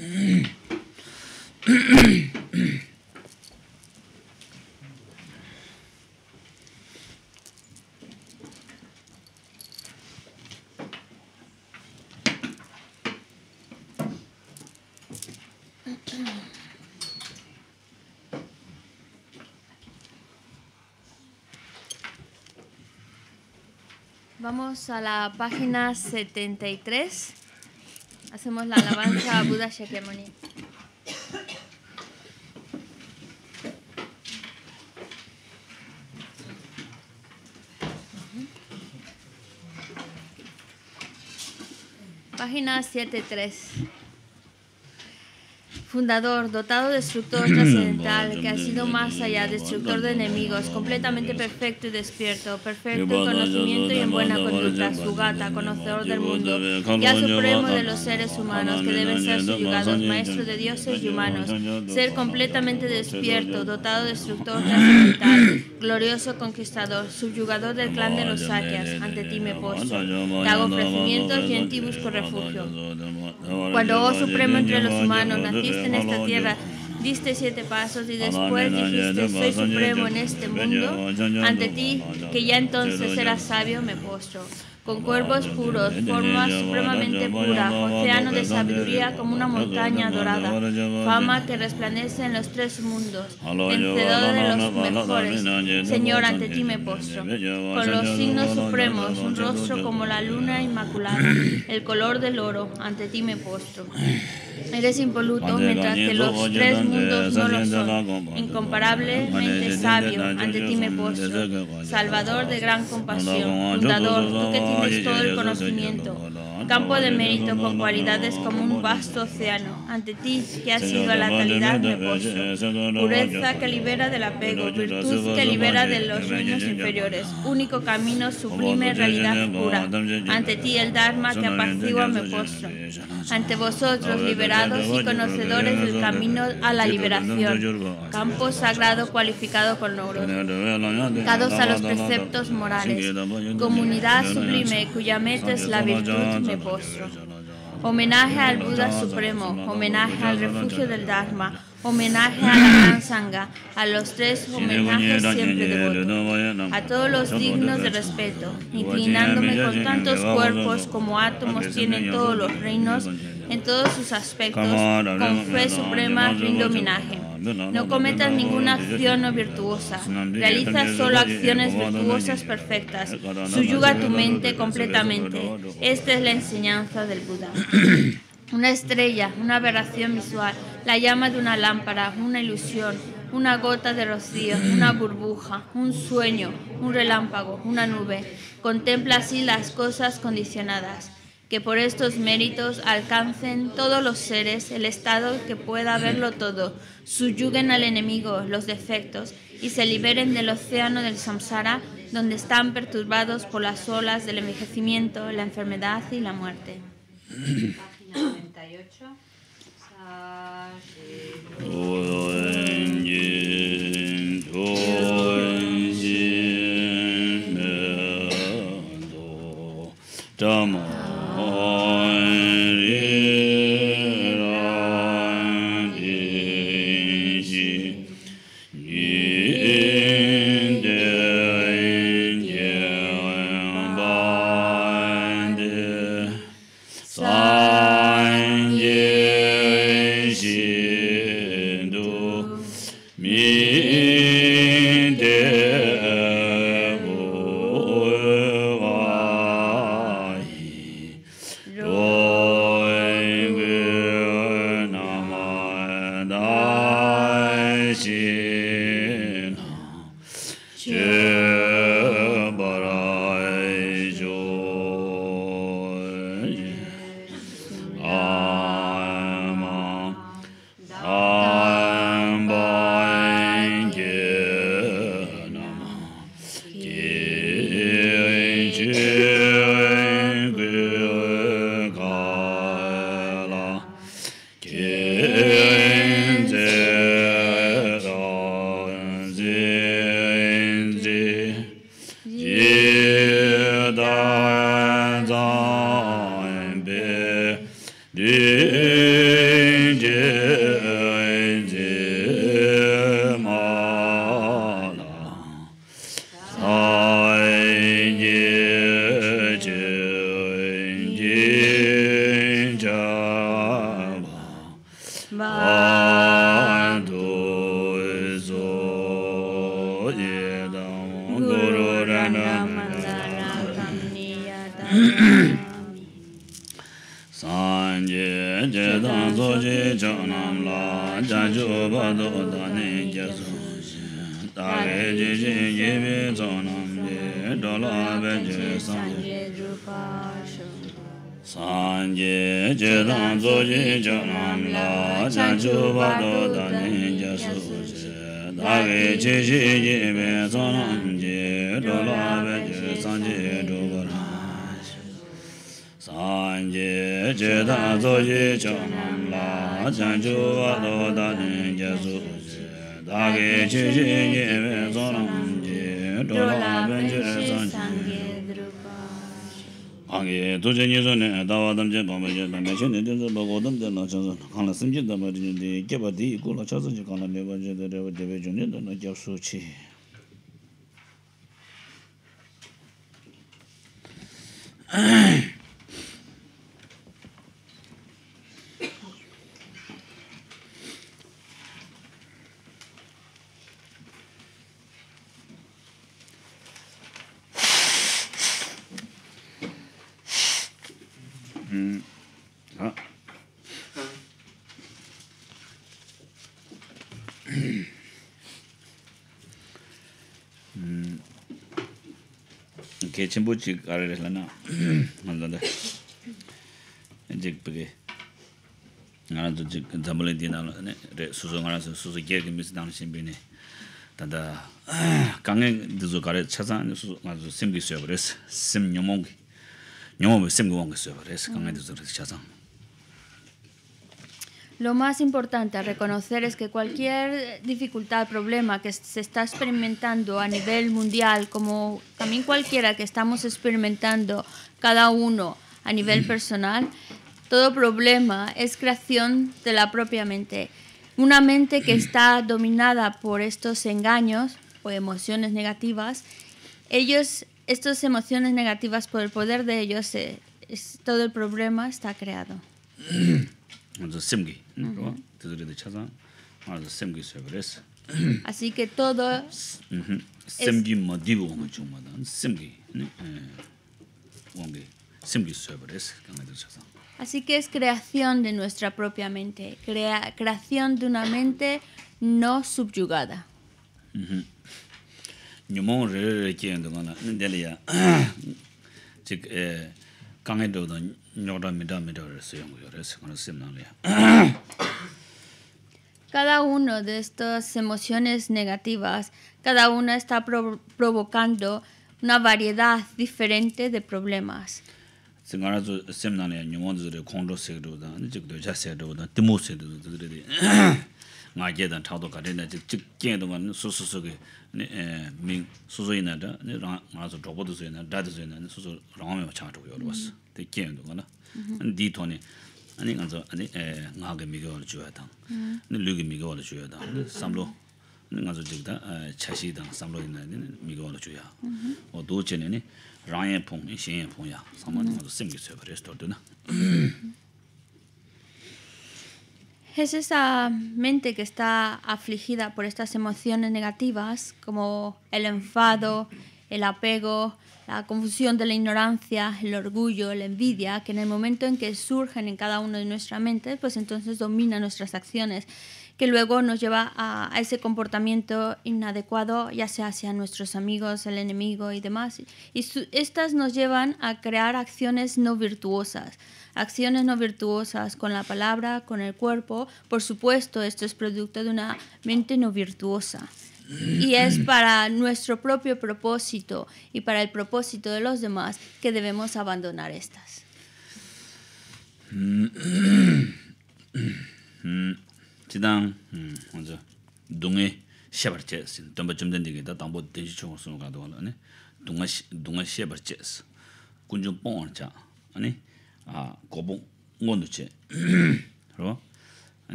mm Vamos a la página 73. Hacemos la alabanza a Buda Shakyamuni. Página 73 fundador, dotado de destructor trascendental, que ha sido más allá, destructor de enemigos, completamente perfecto y despierto, perfecto en conocimiento y en buena conducta, su gata, conocedor del mundo, ya supremo de los seres humanos que deben ser subyugados, maestro de dioses y humanos, ser completamente despierto, dotado de destructor trascendental, glorioso conquistador, subyugador del clan de los saqueas, ante ti me postro. Te hago ofrecimientos y en ti busco refugio. Cuando, oh supremo entre los humanos, naciste en esta tierra, diste siete pasos y después dijiste, soy supremo en este mundo, ante ti, que ya entonces eras sabio, me postro con cuerpos puros, forma supremamente pura, océano de sabiduría como una montaña dorada, fama que resplandece en los tres mundos, vencedor de los mejores. Señor, ante ti me postro. Con los signos supremos, un rostro como la luna inmaculada, el color del oro, ante ti me postro. Eres impoluto mientras que los tres mundos no lo son. Incomparablemente sabio, ante ti me postro. Salvador de gran compasión, fundador, tú que tienes todo el conocimiento campo de mérito con cualidades como un vasto océano. Ante ti, que has sido la calidad reposo, eh, eh, pureza que libera del apego, virtud que libera de los niños inferiores, único camino sublime, realidad pura. Ante ti, el Dharma que apacigua mi postro. Ante vosotros, liberados y conocedores del camino a la liberación, campo sagrado cualificado con logros, dedicados a los preceptos morales, comunidad sublime cuya meta es la virtud Homenaje al Buda Supremo, homenaje al refugio del Dharma, homenaje a la Gran Sangha, a los tres homenajes siempre devotos, a todos los dignos de respeto, inclinándome con tantos cuerpos como átomos tienen todos los reinos, en todos sus aspectos, con fe suprema rindo homenaje. No cometas ninguna acción no virtuosa. Realiza solo acciones virtuosas perfectas. Suyuga tu mente completamente. Esta es la enseñanza del Buda. Una estrella, una aberración visual, la llama de una lámpara, una ilusión, una gota de rocío, una burbuja, un sueño, un relámpago, una nube. Contempla así las cosas condicionadas que por estos méritos alcancen todos los seres el estado que pueda verlo todo, subyuguen al enemigo los defectos y se liberen del océano del samsara donde están perturbados por las olas del envejecimiento, la enfermedad y la muerte. Página 98. kāna sīmjī dāma rīñi dī kēpa dī kūla chāsa jī kāna mē bāñjī chimbuchi kare rex lana nga tanda jikpeke nga ranzo jik dhambo le di na ranzo ne re suzu nga ranzo suzu gyer ki misi dhambo shinbi ne tanda kange dhuzo kare chazan suzu nga dhuzo sim ki res sim ki res Lo más importante a reconocer es que cualquier dificultad, problema que se está experimentando a nivel mundial, como también cualquiera que estamos experimentando cada uno a nivel personal, todo problema es creación de la propia mente. Una mente que está dominada por estos engaños o emociones negativas, ellos, estas emociones negativas por el poder de ellos, eh, es, todo el problema está creado. Así que todo es... Así que es creación de nuestra propia mente, creación de una mente no subyugada. Cada una de estas emociones negativas, cada una está provocando una variedad diferente de problemas. ngā 타도 dāng chādō kārē nā chik chik kiñ dōng kārē sū sū sū kī mīng sū sū yī nā dā ngā sū chōpo dō sū yī nā dā dā sū yī nā sū sū rāng 삼로 mā chāng chō yō rō bās tī kiñ dōng kārē nā dī tō nī ngā wā rā lū wā rā ngā sū chik dā nā wā rā wā dō yā ngā sū kī Es esa mente que está afligida por estas emociones negativas, como el enfado, el apego, la confusión de la ignorancia, el orgullo, la envidia, que en el momento en que surgen en cada uno de nuestras mentes, pues entonces domina nuestras acciones, que luego nos lleva a, ese comportamiento inadecuado, ya sea hacia nuestros amigos, el enemigo y demás. Y estas nos llevan a crear acciones no virtuosas acciones no virtuosas con la palabra, con el cuerpo. Por supuesto, esto es producto de una mente no virtuosa. Y es para nuestro propio propósito y para el propósito de los demás que debemos abandonar estas.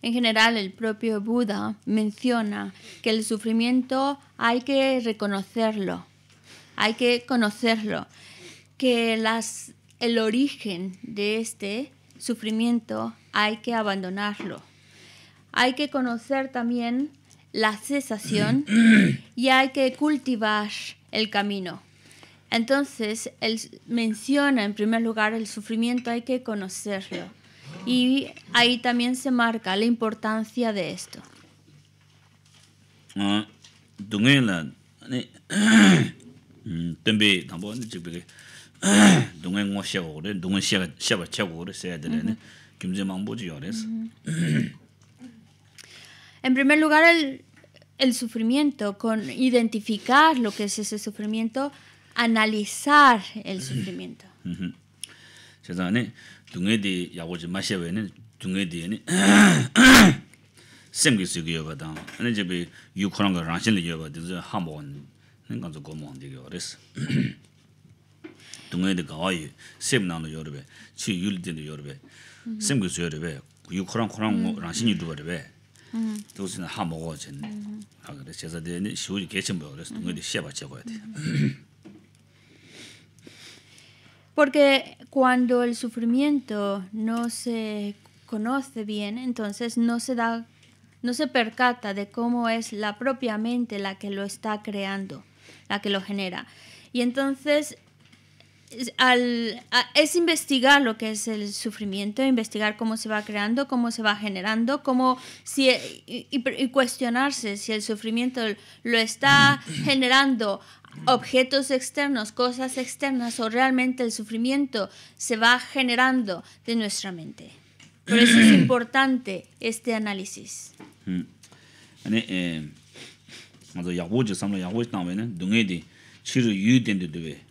En general, el propio Buda menciona que el sufrimiento hay que reconocerlo, hay que conocerlo, que las, el origen de este sufrimiento hay que abandonarlo hay que conocer también la cesación y hay que cultivar el camino. Entonces, él menciona en primer lugar el sufrimiento, hay que conocerlo. Y ahí también se marca la importancia de esto. Ah, En primer lugar, el, el sufrimiento, con identificar lo que es ese sufrimiento, analizar el sufrimiento. 세상에 동해디 야고지 마셔베는 동해디에니 semgi sugi yoba dang, ane jebi yu kurang ka rangshin li yoba dinzi hambo wan, ane ganzo go mwaan digi yoba res. Dungayi di gawa sem nang lo yorbe, chi yu li din lo yorbe, semgi su yorbe, yu kurang kurang rangshin yu dhubaribe, porque cuando el sufrimiento no se conoce bien, entonces no se da no se percata de cómo es la propia mente la que lo está creando, la que lo genera. Y entonces al, es investigar lo que es el sufrimiento, investigar cómo se va creando, cómo se va generando, cómo si, y, y cuestionarse si el sufrimiento lo está mm. generando objetos externos, cosas externas o realmente el sufrimiento se va generando de nuestra mente. Por eso es importante este análisis. Mm.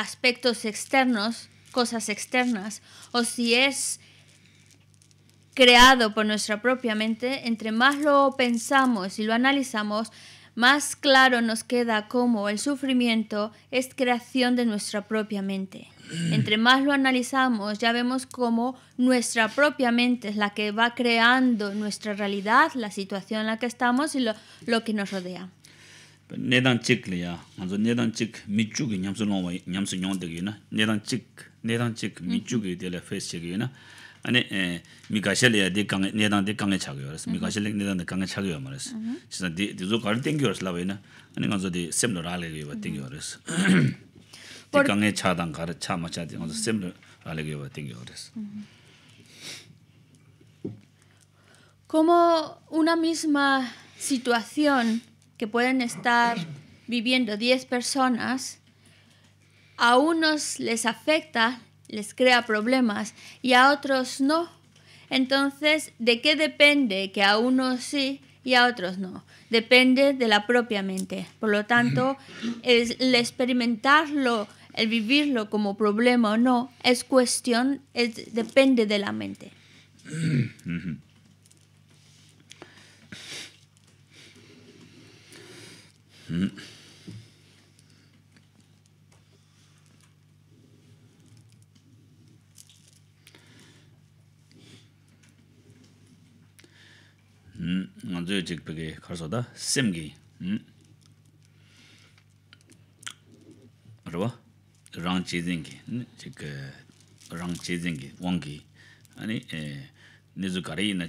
aspectos externos, cosas externas, o si es creado por nuestra propia mente, entre más lo pensamos y lo analizamos, más claro nos queda cómo el sufrimiento es creación de nuestra propia mente. Mm. Entre más lo analizamos, ya vemos cómo nuestra propia mente es la que va creando nuestra realidad, la situación en la que estamos y lo, lo que nos rodea. nedan chik le ya anzo nedan chik mi chu gi nyam su long wa nyam su nyong de gi na nedan chik nedan chik mi chu gi de la face gi na ane eh, mi ga she le ya de kang nedan de kang e cha gi yo mi ga she le nedan de kang e cha gi yo ma res mm-hmm. chi sa de de zo gar ten gi yo la wa na ane anzo de sem lo ra como una misma situación que pueden estar viviendo 10 personas, a unos les afecta, les crea problemas y a otros no. Entonces, ¿de qué depende que a unos sí y a otros no? Depende de la propia mente. Por lo tanto, el experimentarlo, el vivirlo como problema o no, es cuestión, depende de la mente. ம் ம் མ་ᱡᱚᱭ ᱪᱤᱠᱯᱮ ᱠᱷᱟᱨᱪᱚᱫᱟ ᱥᱮᱢᱜᱤ ᱦᱩᱸ ᱟᱨ ᱵᱟ ᱨᱟᱝ ᱪᱤᱡᱤᱝ ᱜᱮ ᱨᱟᱝ ᱪᱤᱡᱤᱝ ᱜᱮ ᱟᱨ ᱱᱤᱡᱩ ᱠᱟᱨᱤ ᱱᱟ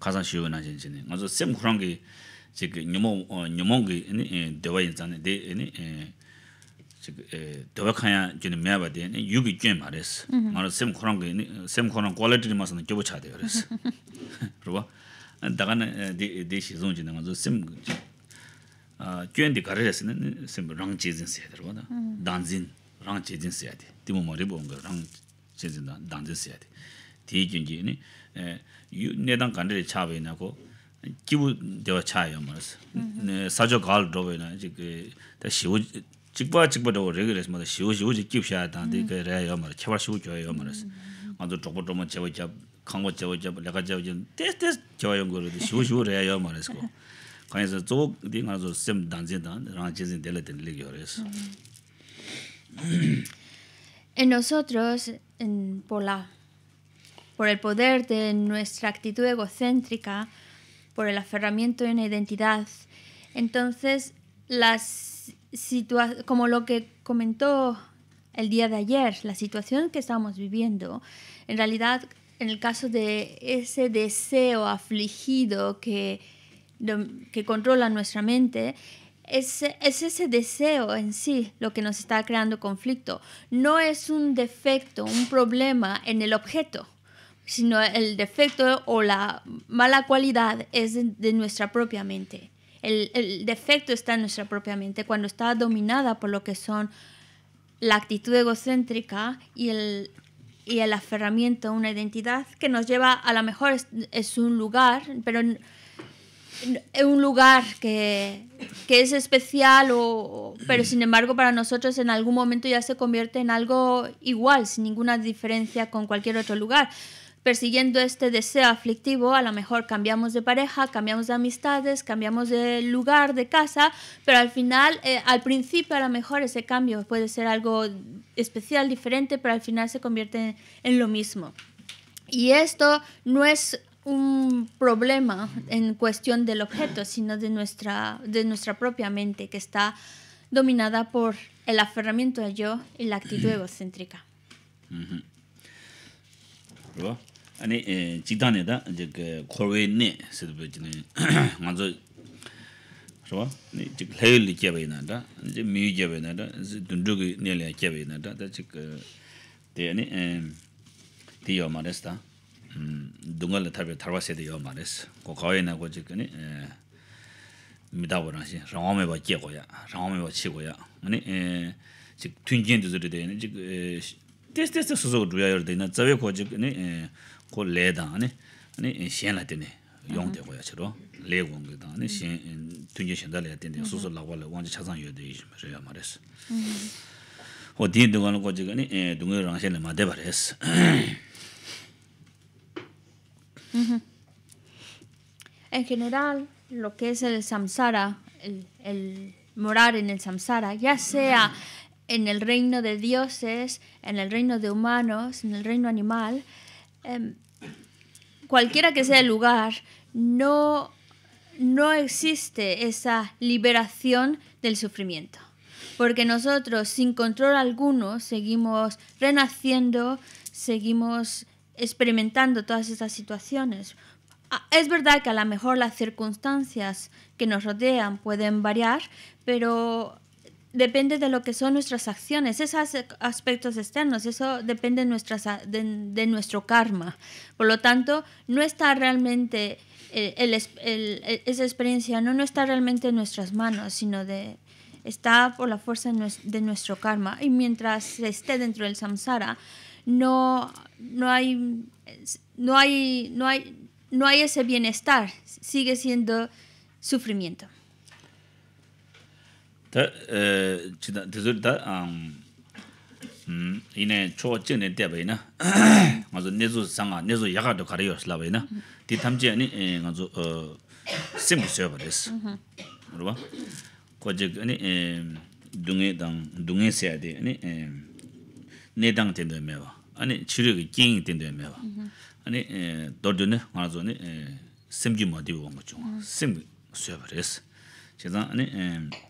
가장 쉬운 한 전진이 맞아 샘 그런 게 지금 뉴몽 뉴몽이 이 대화 인자네 데 이니 에 지금 대박하냐 저는 매 봐대 유기 유비 꽤 말했어 말아 샘 그런 게샘 그런 퀄리티를 맞는 겨보 차대 그랬어 그러고 다가는 데시 좀 지는 맞아 샘 아, 꽤인데 가르쳤으면 샘 랑지진 써야 되거든. 단진 랑지진 써야 돼. 디모 머리 본거 랑지진 단진 써야 돼. 대중이니 에 네단 간데 차베나고 기부 되어 차요 말았어 네 사저 갈 드베나 지게 다 시우 직바 직바도 레그레스 마다 시우 시우 지 기부 샤다 데게 레요 말 차바 시우 줘요 말았어 아주 조금 조금 제가 이제 강고 제가 이제 내가 이제 테스트 제가 연구를 해서 쇼쇼를 해야 말았고 거기서 쪽이 아주 심 단진단 라진진 될때 늘이요 그래서 에 nosotros en por la por el poder de nuestra actitud egocéntrica, por el aferramiento en la identidad. Entonces, las como lo que comentó el día de ayer, la situación que estamos viviendo, en realidad, en el caso de ese deseo afligido que, que controla nuestra mente, es, es, ese deseo en sí lo que nos está creando conflicto. No es un defecto, un problema en el objeto sino el defecto o la mala cualidad es de, nuestra propia mente. El, defecto está en nuestra propia mente cuando está dominada por lo que son la actitud egocéntrica y el, aferramiento a una identidad que nos lleva a lo mejor es, un lugar, pero es un lugar que, que es especial, o, pero sin embargo para nosotros en algún momento ya se convierte en algo igual, sin ninguna diferencia con cualquier otro lugar persiguiendo este deseo aflictivo, a lo mejor cambiamos de pareja, cambiamos de amistades, cambiamos de lugar, de casa, pero al final, eh, al principio a lo mejor ese cambio puede ser algo especial, diferente, pero al final se convierte en, lo mismo. Y esto no es un problema en cuestión del objeto, sino de nuestra, de nuestra propia mente que está dominada por el aferramiento a yo y la actitud egocéntrica. 아니 지단에다 이제 그 코웨네 세드베지네 먼저 좋아 네 지금 레일 이제 미제베나다 이제 둔둑이 내려 케베나다 다지그 대니 에 디오 마레스타 음 둥을 타베 타바세 디오 마레스 고 거에나 고 지금이 에 미다보라시 라오메 바 제고야 라오메 바 치고야 아니 에 지금 튕긴 그 테스트 테스트 소소 두야여데나 자베 고 지금이 에 ko le dang ane ane shen la tene yong de goya chiro le gong ge dang ane shen tunje shen da le tene su su la wa le wang ji cha zang yue de yi re ya ma res ho di de gan ko ji ga ne du ngue rang shen le ma de ba res en general lo que es el samsara el, el morar en el samsara ya sea en el reino de dioses, en el reino de humanos, en el reino animal, Em, cualquiera que sea el lugar, no, no existe esa liberación del sufrimiento. Porque nosotros, sin control alguno, seguimos renaciendo, seguimos experimentando todas estas situaciones. Ah, es verdad que a lo mejor las circunstancias que nos rodean pueden variar, pero depende de lo que son nuestras acciones, esos aspectos externos, eso depende de, nuestro karma. Por lo tanto, no está realmente, eh, e, esa experiencia no, no está realmente en nuestras manos, sino de, está por la fuerza de nuestro karma. Y mientras esté dentro del samsara, no, no, hay, no, hay, no, hay, no hay ese bienestar, sigue siendo sufrimiento. tā chidā, tā sūrī tā, inā chōgā chīng nē tē bāi nā, ngā sū nē sū sāngā, nē sū yagā tō kārī yō nā, tī tām chī yā nī, ngā sū kū sī yō bā kua chī kā nī, dūngē tāng, dūngē sī yā tī, nē tāng tēn tō yā chī rī kī kīng tēn tō yā kū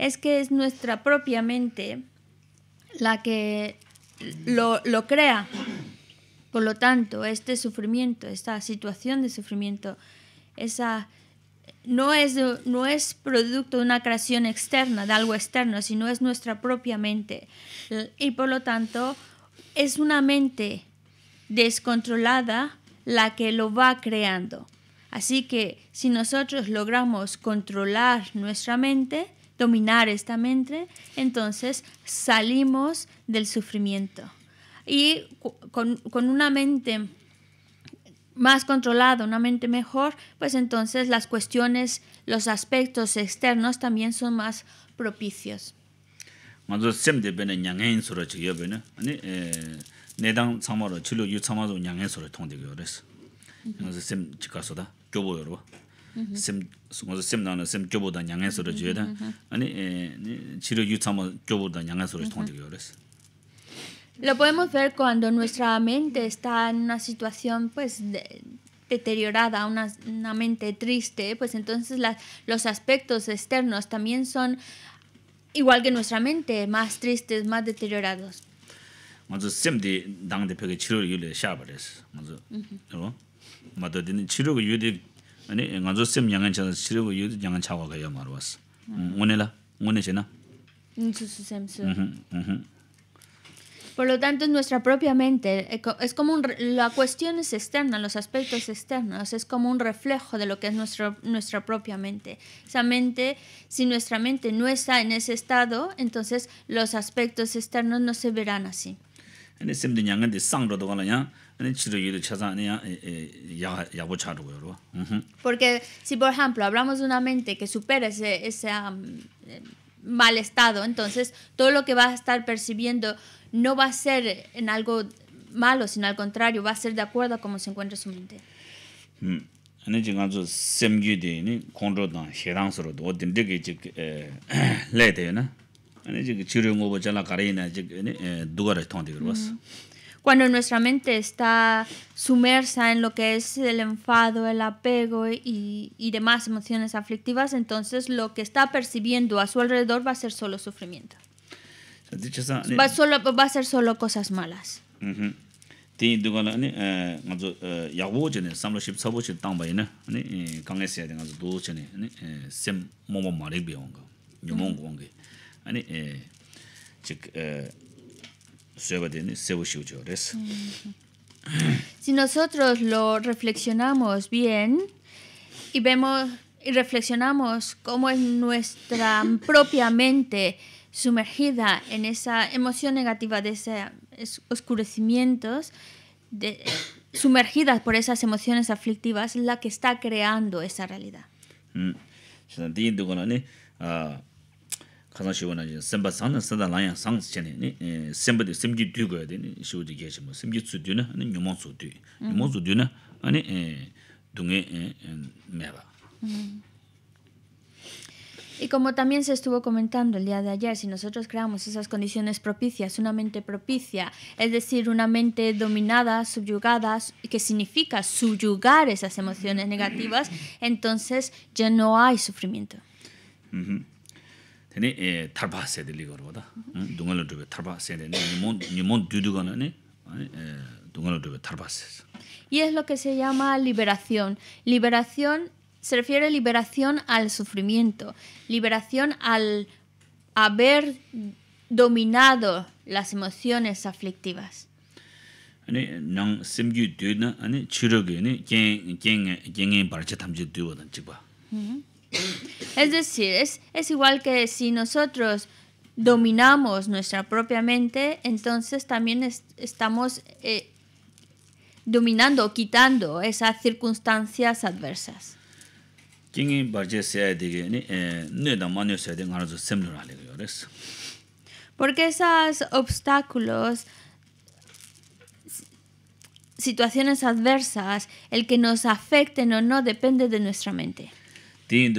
es que es nuestra propia mente la que lo, lo crea. Por lo tanto, este sufrimiento, esta situación de sufrimiento, esa no es, no es producto de una creación externa, de algo externo, sino es nuestra propia mente. Y por lo tanto, es una mente descontrolada la que lo va creando. Así que si nosotros logramos controlar nuestra mente, dominar esta mente, entonces salimos del sufrimiento. Y con, con una mente más controlada, una mente mejor, pues entonces las cuestiones, los aspectos externos también son más propicios. Lo podemos ver cuando nuestra mente está en una situación pues deteriorada, una, una, mente triste, pues entonces las los aspectos externos también son igual que nuestra mente, más tristes, más deteriorados. Por lo tanto, nuestra propia mente es como la cuestión es externa, los aspectos externos, es como un reflejo de lo que es nuestro, nuestra propia mente. Esa mente, si nuestra mente no está en ese estado, entonces los aspectos externos no se verán así. Eh, eh, Porque si, por ejemplo, hablamos de una mente que supera ese, ese mal estado, entonces todo lo que va a estar percibiendo no va a ser en algo malo, sino al contrario, va a ser de acuerdo a cómo se encuentra su mente. Hmm. Cuando nuestra mente está sumersa en lo que es el enfado, el apego y, y demás emociones aflictivas, entonces lo que está percibiendo a su alrededor va a ser solo sufrimiento. Eh, va, solo, va a ser solo cosas malas. Eh, eh, y si nosotros lo reflexionamos bien y vemos y reflexionamos cómo es nuestra propia mente sumergida en esa emoción negativa de esos oscurecimientos, de, sumergidas por esas emociones aflictivas, la que está creando esa realidad. Mm. Y como también se estuvo comentando el día de ayer, si nosotros creamos esas condiciones propicias, una mente propicia, es decir, una mente dominada, subyugada, que significa subyugar esas emociones negativas, entonces ya no hay sufrimiento y es lo que se llama liberación liberación se refiere liberación al sufrimiento liberación al haber dominado las emociones aflictivas es decir, es, igual que si nosotros dominamos nuestra propia mente, entonces también estamos eh, dominando o quitando esas circunstancias adversas. Porque esos obstáculos, situaciones adversas, el que nos afecten o no depende de nuestra mente. Así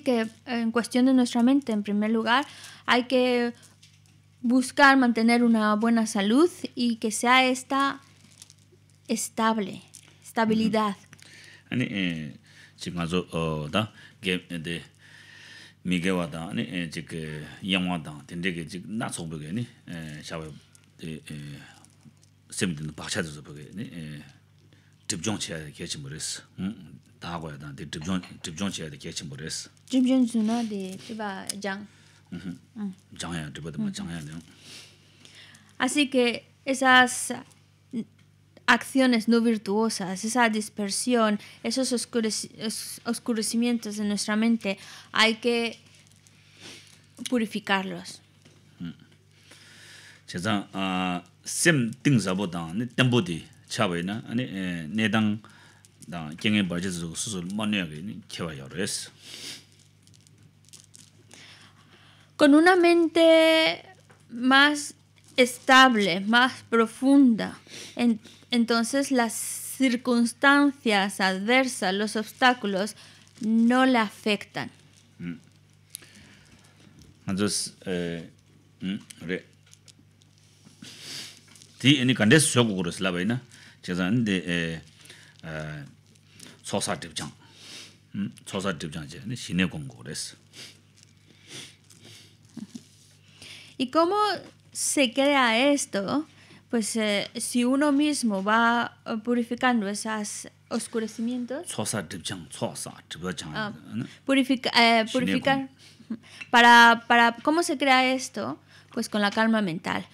que en cuestión de nuestra mente, en primer lugar, hay que buscar mantener una buena salud y que sea esta estable, estabilidad. 미게와 다니 지금 영화 다 된대게 지금 에 속보게니 샤베 에 세미든 바차도서 보게니 집중 체야 개침 버렸어 음 다고야 다 집중 집중 체야 개침 버렸어 집중 주나데 티바 장 장야 드버도 장야 내용 아시게 에사스 acciones no virtuosas, esa dispersión, esos oscurecimientos de nuestra mente, hay que purificarlos. Con una mente más estable, más profunda, en, entonces las circunstancias adversas, los obstáculos, no le afectan. Mm. Entonces, eh, mm, re. Ti ini kande la vaina? chesan de eh, eh sosa tipchang. 음, mm, sosa tipchang je, ni shine kong ¿Y cómo se crea esto? pues eh, si uno mismo va eh, purificando Esos oscurecimientos, ah, eh, purificar, para, para, ¿cómo se crea esto? Pues con la calma mental,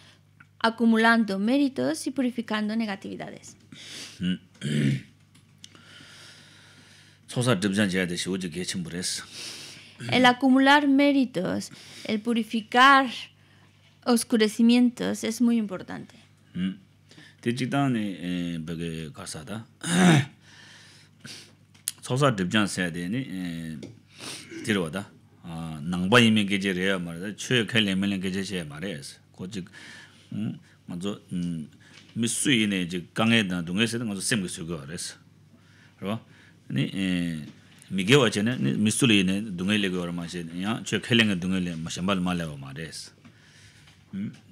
acumulando méritos y purificando negatividades. El acumular méritos, el purificar oscurecimientos es muy importante. Tēchik tāngi bēgē kārsā tā. Tsōsā dībjāng sē tēni tīrwa tā. Nāngbā yīmī gējē rēyā mārē tā, chūyā kāi lēmē lēng gējē chēyā mārē yā sā. Kō chīk, mā tsō, mī sū yī nē chīk kāngē tā, dūngē sē tā, mā tsō sēm kī sū kī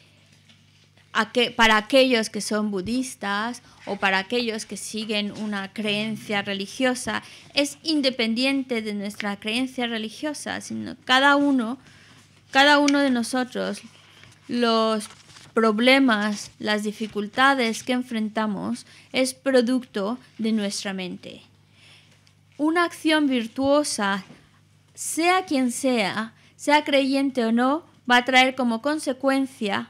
para aquellos que son budistas o para aquellos que siguen una creencia religiosa, es independiente de nuestra creencia religiosa, sino cada uno, cada uno de nosotros, los problemas, las dificultades que enfrentamos es producto de nuestra mente. Una acción virtuosa, sea quien sea, sea creyente o no, va a traer como consecuencia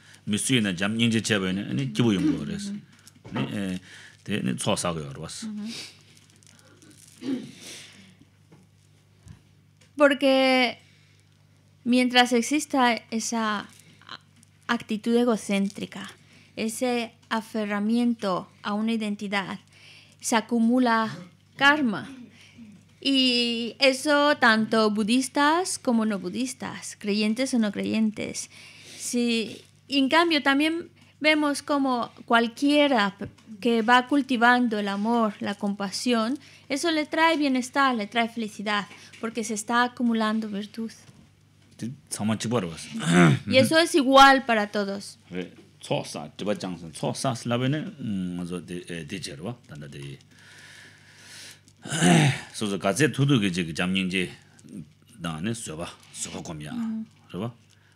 Porque mientras exista esa actitud egocéntrica, ese aferramiento a una identidad, se acumula karma. Y eso tanto budistas como no budistas, creyentes o no creyentes. Si en cambio también vemos como cualquiera que va cultivando el amor, la compasión, eso le trae bienestar, le trae felicidad, porque se está acumulando virtud. y eso es igual para todos.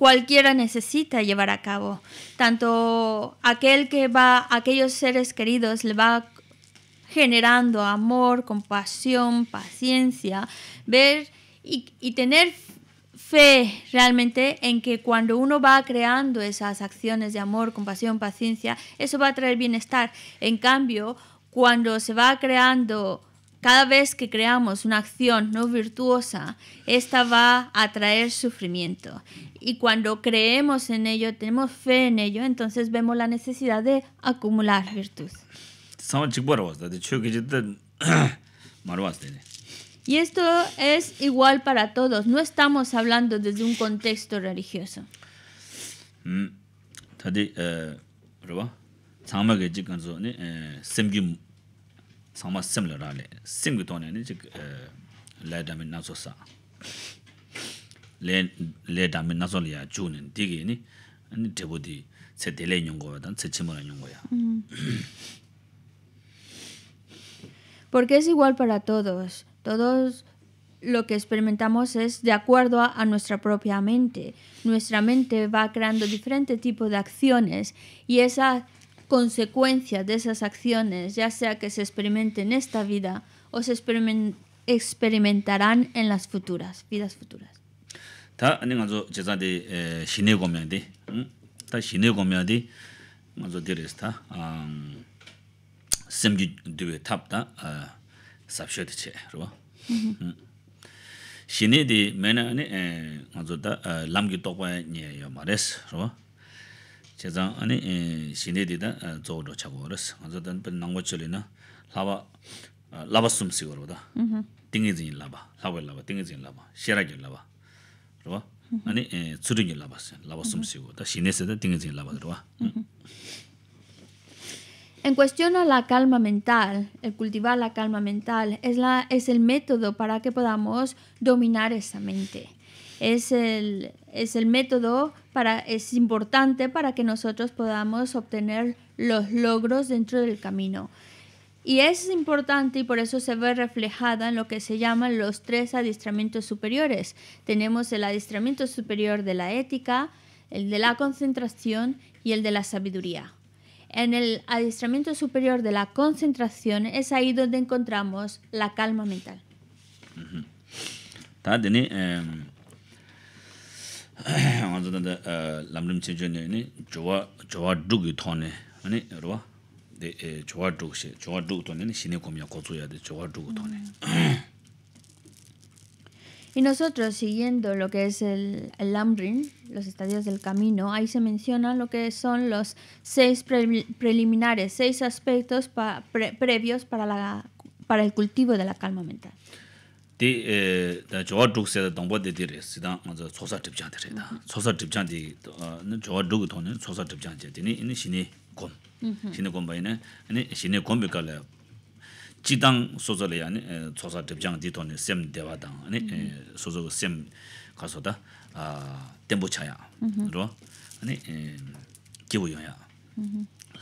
cualquiera necesita llevar a cabo. Tanto aquel que va, aquellos seres queridos le va generando amor, compasión, paciencia, ver y, y tener fe realmente en que cuando uno va creando esas acciones de amor, compasión, paciencia, eso va a traer bienestar. En cambio, cuando se va creando cada vez que creamos una acción no virtuosa, esta va a traer sufrimiento. Y cuando creemos en ello, tenemos fe en ello, entonces vemos la necesidad de acumular virtud. Y esto es igual para todos, no estamos hablando desde un contexto religioso. Mm. Eh, porque es igual para todos, todos lo que experimentamos es de acuerdo a, nuestra propia mente. Nuestra mente va creando diferentes tipos de acciones y esa consecuencias de esas acciones, ya sea que se experimenten en esta vida o se experimentarán en las futuras, vidas futuras. 다 아니 가서 제자데 시내 ta 다 시내 고면데 먼저 데레스타 아 semgi duwe tabda sabsho di che, rwa. Shini di mena lamgi topa nye yo mares, ro. En cuestión a la calma mental, el cultivar la calma mental es, la, es el método para que podamos dominar esa mente. Es el, es el método para es importante para que nosotros podamos obtener los logros dentro del camino. Y es importante y por eso se ve reflejada en lo que se llaman los tres adiestramientos superiores. Tenemos el adiestramiento superior de la ética, el de la concentración y el de la sabiduría. En el adiestramiento superior de la concentración es ahí donde encontramos la calma mental. ¿Está, y nosotros siguiendo lo que es el, el Lambrin, los estadios del camino, ahí se mencionan lo que son los seis preliminares, seis aspectos previos para, para el cultivo de la calma mental. di chowa seda dongpa di di res, sida nga chosa tibchang di re da. Chosa tibchang di, chowa shini gom. Shini gom bayi na, shini gom bi ka la, chi dang sozo la ya chosa tibchang di to nga sem sem ya,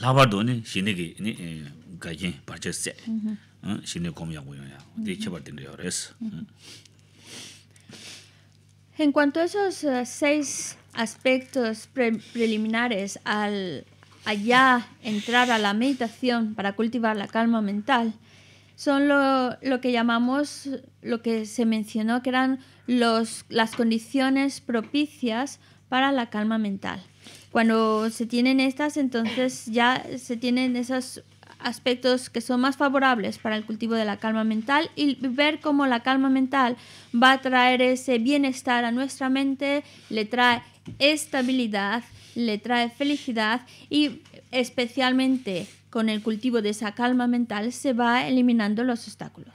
Labar shini parche se. En cuanto a esos eh, seis aspectos preliminares al allá entrar a la meditación para cultivar la calma mental, son lo, que llamamos, lo que se mencionó que eran los, las condiciones propicias para la calma mental. Cuando se tienen estas, entonces ya se tienen esas aspectos que son más favorables para el cultivo de la calma mental y ver cómo la calma mental va a traer ese bienestar a nuestra mente, le trae estabilidad, le trae felicidad y especialmente con el cultivo de esa calma mental se va eliminando los obstáculos.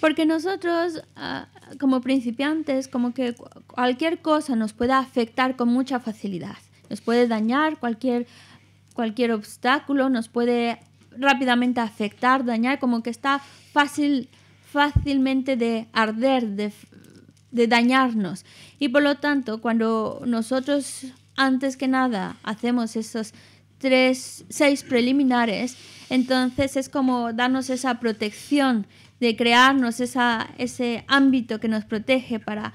Porque nosotros, ah, como principiantes, como que cualquier cosa nos puede afectar con mucha facilidad. Nos puede dañar cualquier, cualquier obstáculo, nos puede rápidamente afectar, dañar, como que está fácil, fácilmente de arder, de, de dañarnos. Y por lo tanto, cuando nosotros antes que nada hacemos esos tres, seis preliminares, entonces es como darnos esa protección, de crearnos esa, ese ámbito que nos protege para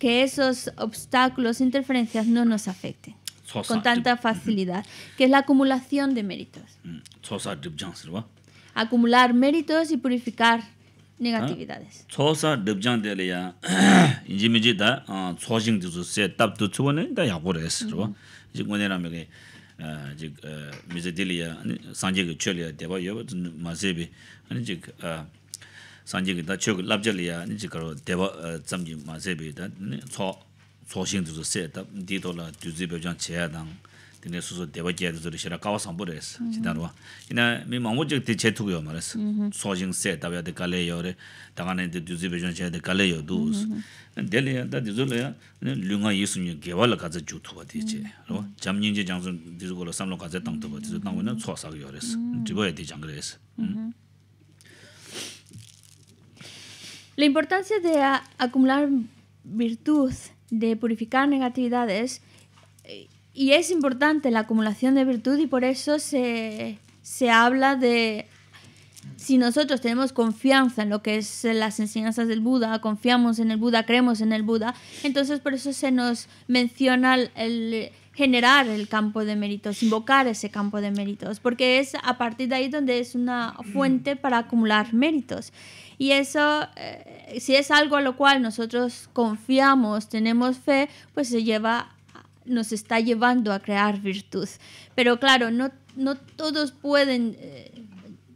que esos obstáculos, interferencias no nos afecten con tanta facilidad, que es la acumulación de méritos. Mm, Acumular méritos y purificar negatividades. 초사 dubjang 인지미지다 le ya inji mi ji da chojing de zu 산지게 tap 데바요 마제비 아니 지 산지게 다 re se ro. Ji gone na me ge ji mi ze de le dine suzu deba kia dhuzuri shira kawa sambu res, chidarwa. Ina mi mamu chik di che tuku se tabia di kale yo re, daga nai di dhuzi che di kale yo duz. Dili ya, da dhuzuli ya, lunga yi sunyo gewa la kaza di che, tang yo res, La importancia de acumular virtud, de purificar negatividades, Y es importante la acumulación de virtud y por eso se, habla de si nosotros tenemos confianza en lo que es las enseñanzas del Buda, confiamos en el Buda, creemos en el Buda, entonces por eso se nos menciona el generar el campo de méritos, invocar ese campo de méritos, porque es a partir de ahí donde es una fuente para acumular méritos. Y eso, eh, si es algo a lo cual nosotros confiamos, tenemos fe, pues se lleva nos está llevando a crear virtud. Pero claro, no, no todos pueden eh,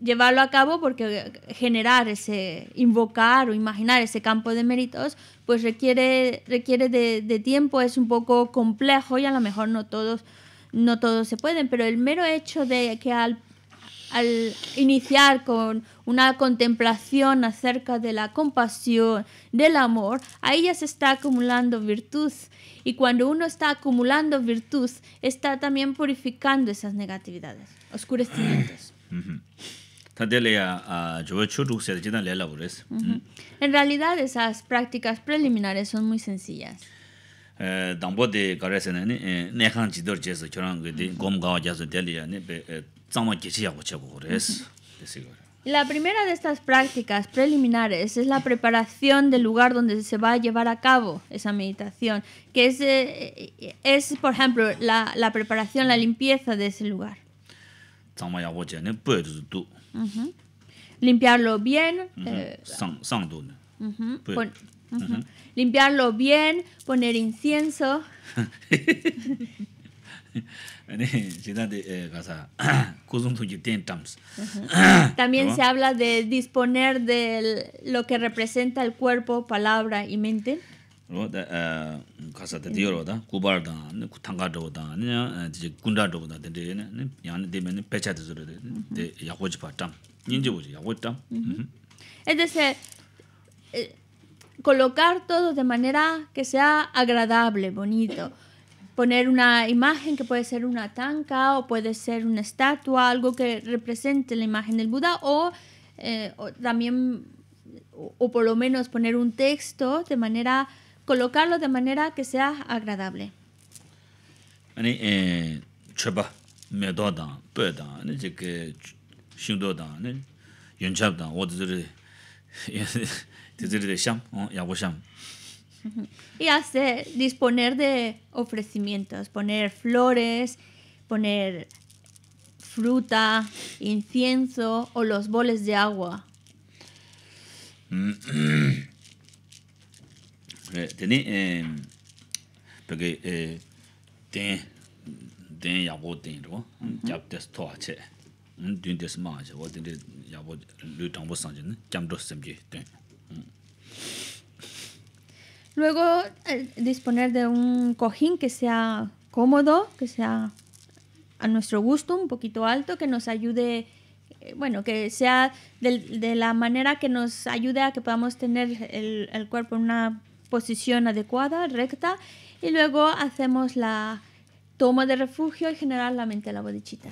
llevarlo a cabo porque eh, generar ese, invocar o imaginar ese campo de méritos, pues requiere, requiere de, tiempo, es un poco complejo y a lo mejor no todos, no todos se pueden, pero el mero hecho de que al, al iniciar con una contemplación acerca de la compasión, del amor, ahí ya se está acumulando virtud y cuando uno está acumulando virtud, está también purificando esas negatividades, oscurecimientos. En realidad esas prácticas preliminares son muy sencillas. Eh, la primera de estas prácticas preliminares es la preparación del lugar donde se va a llevar a cabo esa meditación, que es, eh, eh, es por ejemplo, la, preparación, la limpieza de ese lugar. Limpiarlo bien. Eh, Limpiarlo bien, poner incienso. Eh, También se habla de disponer de lo que representa el cuerpo, palabra y mente. Es decir, eh, colocar todo de manera que sea agradable, bonito poner una imagen que puede ser una tanca o puede ser una estatua, algo que represente la imagen del Buda o, eh, también, o, o, por lo menos poner un texto de manera, colocarlo de manera que sea agradable. Y hacer, disponer de ofrecimientos, poner flores, poner fruta, incienso o los boles de agua. Eh, tení, eh, porque eh, ten, ten yabo ten, ¿no? Yab tes toa che, mm, ten tes maa che, o ten yabo lu tangbo sanje, jam dos semje ten. Luego, eh, disponer de un cojín que sea cómodo, que sea a nuestro gusto, un poquito alto, que nos ayude, eh, bueno, que sea de, la manera que nos ayude a que podamos tener el, el cuerpo en una posición adecuada, recta, y luego hacemos la toma de refugio y generar la mente la bodichita.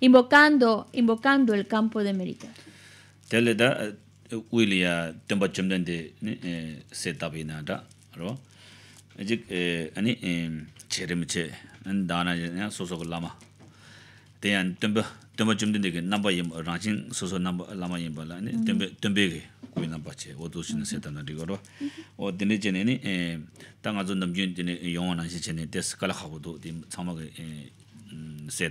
invocando, invocando el campo de mérito. uiliya tenpa chumdante eh, se tabi na dha arwa jik eh, ani cherim che an dana ya sosok lama tenyan tenpa tenpa chumdante ke namba yim rangchin sosok lama yim bala mm-hmm. tenpe ke kui namba che wadu shina se tanda dhiga mm-hmm. arwa che ne eh, ta nga zon che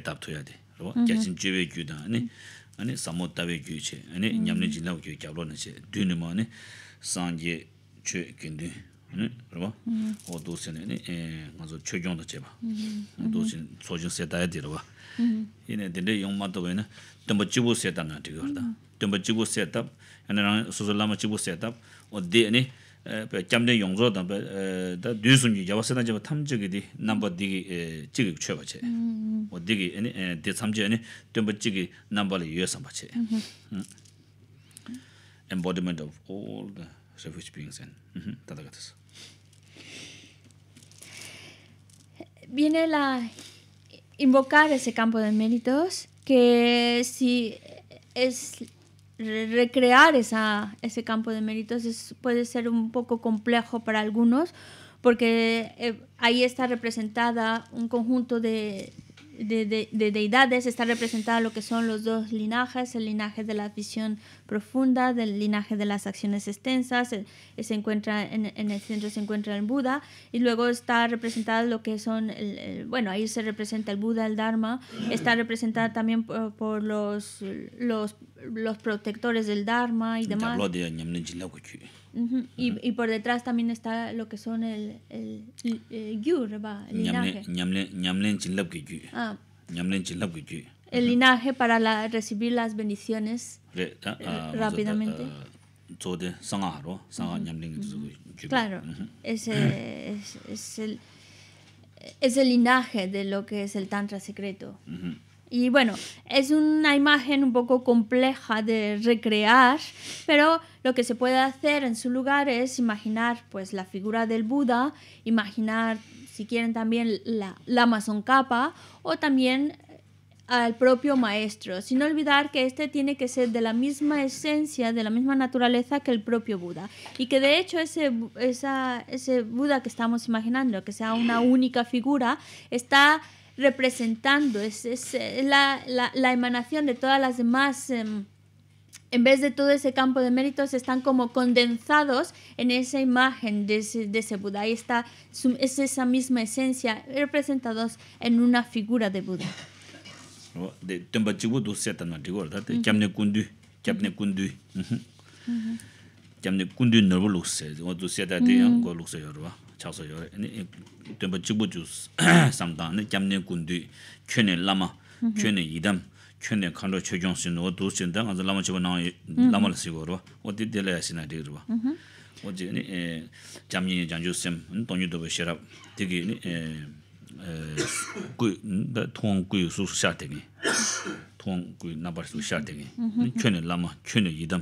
kala di 아니 samu tawe gyu che, ane nyamne jilaw gyu kyablo na che, dwi nima ane sanje che kendi, ane, rwa, o dosi ane, nga zo che gyong da che ba, dosi sojin seta ya di rwa. Ine dende yung mato we na, tenpa chibu seta na tenpa chibu seta, chibu seta, o pe kiamde yongzo dan pe da duisum ki yawa sena jeba tam di namba digi chigi kuchoeba che o di samji ane tunpa chigi namba li yue samba che embodiment of all the refuge beings and viene la invocar ese campo de méritos que si es recrear esa, ese campo de méritos es, puede ser un poco complejo para algunos, porque eh, ahí está representada un conjunto de, de, deidades está representada lo que son los dos linajes, el linaje de la visión profunda, del linaje de las acciones extensas, eh, se encuentra en, el centro se encuentra el Buda, y luego está representada lo que son, bueno, ahí se representa el Buda, el Dharma, está representada también por, los, los, los protectores del Dharma y demás y, por detrás también está lo que son el, el, el, el linaje. Ñamlen, ah. El linaje para recibir las bendiciones eh, ah, rápidamente. Ah, claro, ese eh, es, es, el, es el linaje de lo que es el Tantra secreto. Y bueno, es una imagen un poco compleja de recrear, pero lo que se puede hacer en su lugar es imaginar pues la figura del Buda, imaginar si quieren también la, la Amazon capa o también eh, al propio maestro, sin olvidar que este tiene que ser de la misma esencia, de la misma naturaleza que el propio Buda. Y que de hecho ese, esa, ese Buda que estamos imaginando, que sea una única figura, está representando, es, es la, emanación de todas las demás. Em, en vez de todo ese campo de méritos, están como condensados en esa imagen de ese, de Buda. Ahí es esa misma esencia representados en una figura de Buda. Oh, chakso yo Tenpa chibu ju samda, kiamne gundu, lama, kyune idam, kyune kando chokyong sinu, o dus sinu lama chibu lama la sigo rwa, o di dila ya sinu adi rwa. O di, kiamne janju sim, donyu dobo sherab, digi, tuwaan kuyu su nabar lama, idam,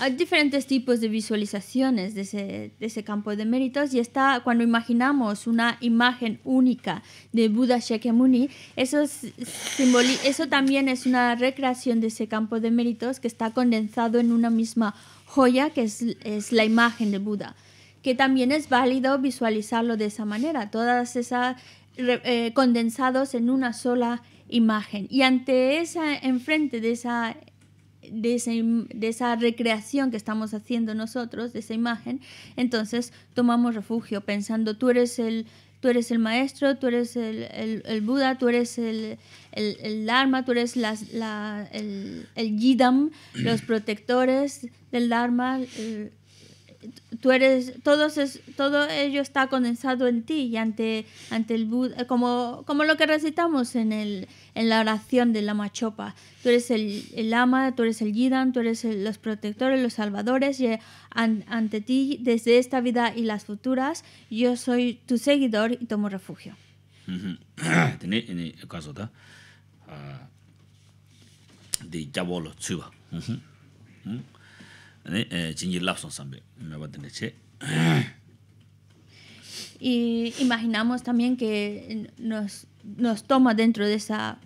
Hay diferentes tipos de visualizaciones de ese, campo de méritos y está cuando imaginamos una imagen única de Buda Shakyamuni, eso, eso también es una recreación de ese campo de méritos que está condensado en una misma joya que es, la imagen de Buda, que también es válido visualizarlo de esa manera, todas esas eh, condensados en una sola imagen. Y ante esa, enfrente de esa de, esa recreación que estamos haciendo nosotros, de esa imagen, entonces tomamos refugio pensando tú eres el, tú eres el maestro, tú eres el, Buda, tú eres el, el, Dharma, tú eres las, el, Yidam, los protectores del Dharma. Eh, tú eres, todo, es, todo ello está condensado en ti y ante, ante el como, como lo que recitamos en, la oración de Lama Chopa. Tú eres el, el Lama, tú eres el Gidan, tú eres los protectores, los salvadores, y ante ti, desde esta vida y las futuras, yo soy tu seguidor y tomo refugio. caso ah, de e, y imaginamos también que nos, nos toma dentro de esa,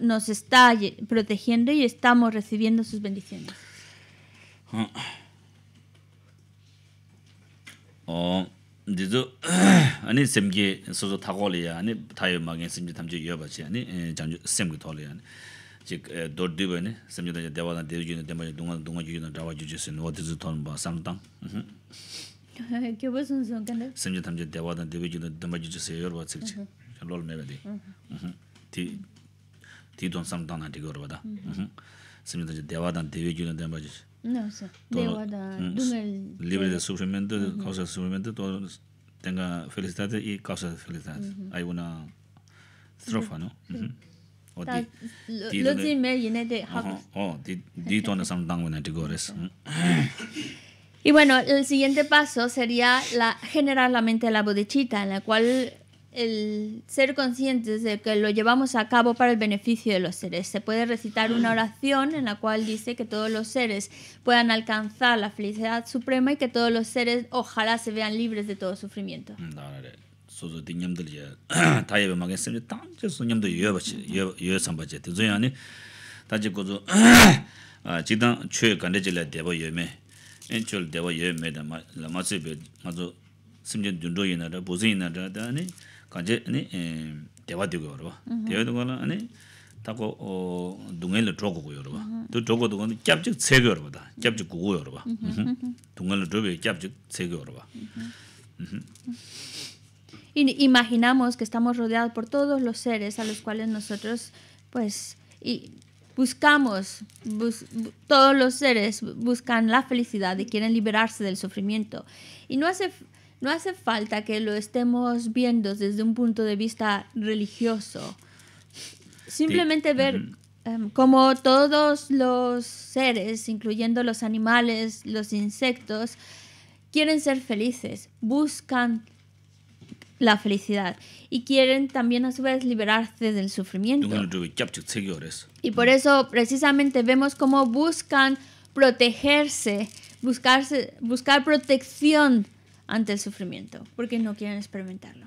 nos está protegiendo y estamos recibiendo sus bendiciones. dizu ani semge sozo thagoli ya ani thayo magen semge thamje yoba che ani jangju semge tholi ya ani chik eh, dor dhiba ni dewa dhan dewa juyo dunga dunga juyo na dhawa juyo sin wa dhizu thon ba samtang mhm. kyo ba sun sun kanda? samyata dewa dhan dewa juyo na dhamma juyo sin yor ba chik chik mhm. lol mewa di mhm. ti thon samtang na dhiga yor da dewa dewa de causa de todo tenga felicidad y causa de felicidad hay una estrofa no? y bueno el siguiente paso sería la generar la mente de la bodichita, en la cual el ser conscientes de que lo llevamos a cabo para el beneficio de los seres. Se puede recitar una oración en la cual dice que todos los seres puedan alcanzar la felicidad suprema y que todos los seres ojalá se vean libres de todo sufrimiento. Mm, 소소 디냠들 이제 타이베 막에 쓰는 땅저 소냠도 여버치 여 여삼바제 되저야니 다지 고조 아 지단 최 간데질라 대버 여메 엔촐 대버 여메 다마 라마세베 마조 심전 준도 이나다 보지 이나다 다니 간제 아니 대와 되고 여러 봐 대여도 거는 아니 타고 어 동해를 쪼고고 여러 봐또 쪼고도 거는 깹죽 세고 여러 봐 깹죽 고고 여러 봐 동해를 쪼베 깹죽 세고 여러 봐 imaginamos que estamos rodeados por todos los seres a los cuales nosotros, pues, y buscamos, todos los seres buscan la felicidad y quieren liberarse del sufrimiento. Y no hace, no hace falta que lo estemos viendo desde un punto de vista religioso. Simplemente ver como em, cómo todos los seres, incluyendo los animales, los insectos, quieren ser felices, buscan la felicidad y quieren también a su vez liberarse del sufrimiento. Y por eso precisamente vemos cómo buscan protegerse, buscarse, buscar protección ante el sufrimiento, porque no quieren experimentarlo.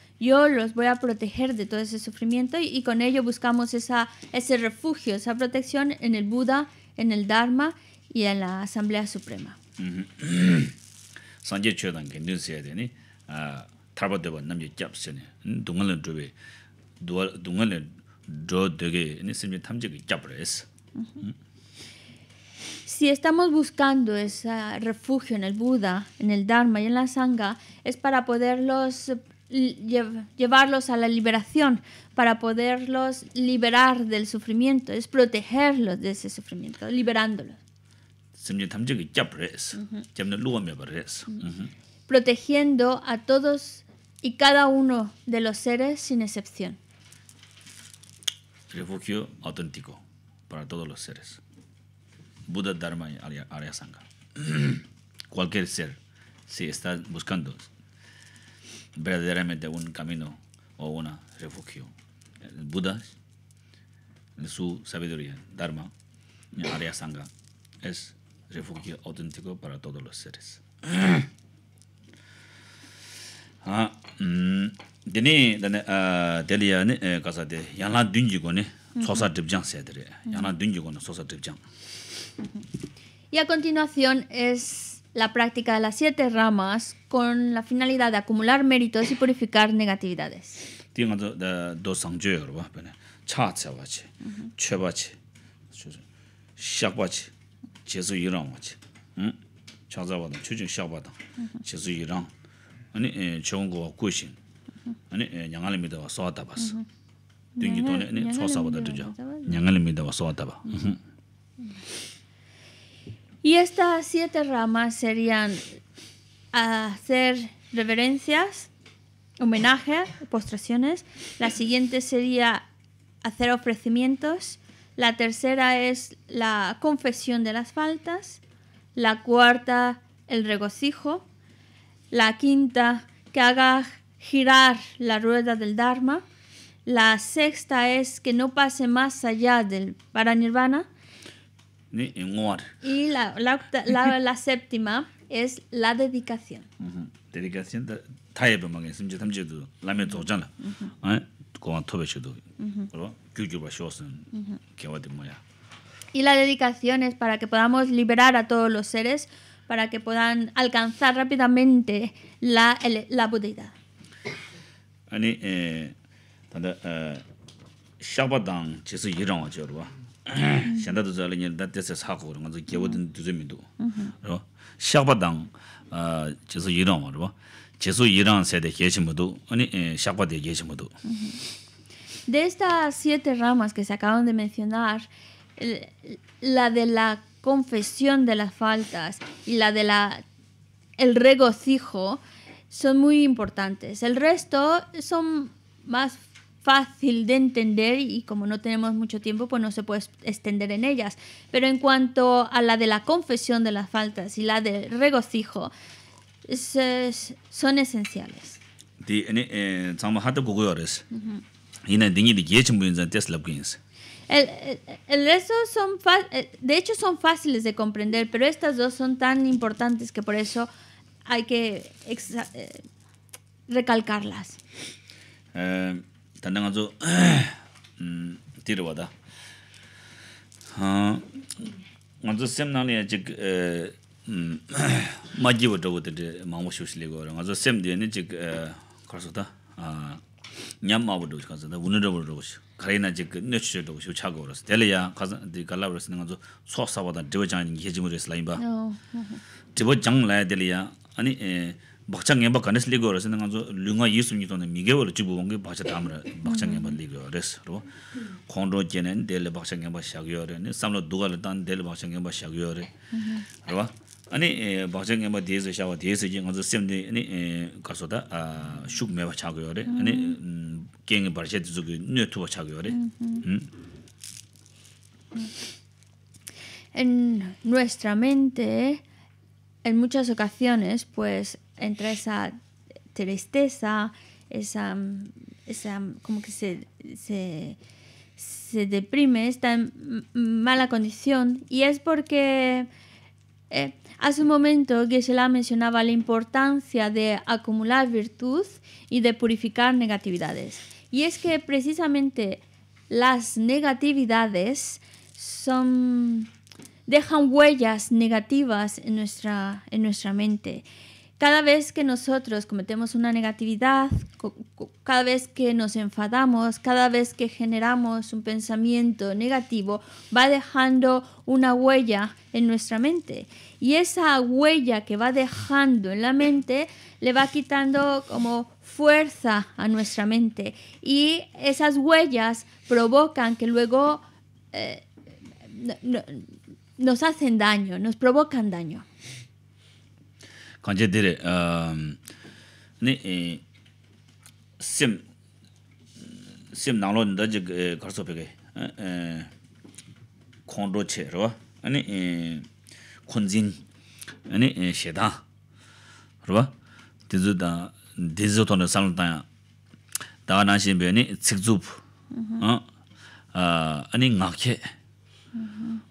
yo los voy a proteger de todo ese sufrimiento y, con ello buscamos esa, ese refugio, esa protección en el Buda, en el Dharma y en la Asamblea Suprema. Si estamos buscando ese refugio en el Buda, en el Dharma y en la Sangha, es para poderlos llevarlos a la liberación, para poderlos liberar del sufrimiento, es protegerlos de ese sufrimiento, liberándolos. Protegiendo a todos y cada uno de los seres sin excepción. Refugio auténtico para todos los seres. Buda Dharma y Arya Sangha. Cualquier ser, si está buscando verdaderamente un camino o una refugio. El Buda, su sabiduría, Dharma, Arya Sangha, es refugio auténtico para todos los seres. ah Dini mm, delia, ah, ni eh, kasa de yana dunji ni sosa dribjang se dere. Yanla ni sosa dribjang. Y a continuación es la práctica de las siete ramas con la finalidad de acumular méritos y purificar negatividades. Y estas siete ramas serían hacer reverencias, homenaje, postraciones. La siguiente sería hacer ofrecimientos. La tercera es la confesión de las faltas. La cuarta, el regocijo. La quinta, que haga girar la rueda del Dharma. La sexta es que no pase más allá del Paranirvana. Y la, séptima es la dedicación. Y la dedicación es para que podamos liberar a todos los seres para que puedan alcanzar rápidamente la la de estas siete ramas que se acaban de mencionar, la de la confesión de las faltas y la del regocijo son muy importantes. El resto son más fácil de entender y como no tenemos mucho tiempo, pues no se puede extender en ellas. Pero en cuanto a la de la confesión de las faltas y la de regocijo, son esenciales. Eh, el, son eh, de hecho son fáciles de comprender, pero estas dos son tan importantes que por eso hay que eh, recalcarlas. tanda nga zo tirwada nga zo sem nani ya chik maji wata wata de mawa shushili gora nga zo sem diya ni chik karsota nyam mawa wata wata karsota wunira wata wata wata karayina chik nyoch wata wata wata chaga wata 박창 엠바 간스 리그 어서는 가서 룽아 예수님이 미게월 주부 온게 바자 담으라 박창 엠바 리그 콘로 제넨 델레 박창 엠바 샤규어레네 삼로 두갈 단 델레 박창 엠바 샤규어레 알바 아니 박창 엠바 데즈 샤와 데즈 지 아니 가서다 아 슈그메 바 아니 음 en nuestra mente en muchas ocasiones pues entra esa tristeza, mm, esa, como que se, se, deprime, está en mala condición. Y es porque eh, hace un momento Geshe-la mencionaba la importancia de acumular virtud y de purificar negatividades. Y es que precisamente las negatividades son dejan huellas negativas en nuestra, en nuestra mente. Cada vez que nosotros cometemos una negatividad, cada vez que nos enfadamos, cada vez que generamos un pensamiento negativo, va dejando una huella en nuestra mente. Y esa huella que va dejando en la mente le va quitando como fuerza a nuestra mente. Y esas huellas provocan que luego eh, nos hacen daño, nos provocan daño. kanche dire ni sim sim nanglo nda jik karso peke kondro che rwa ani kunzin ani sheda rwa dizu da dizu tono salon tanya daga nanshin peke ni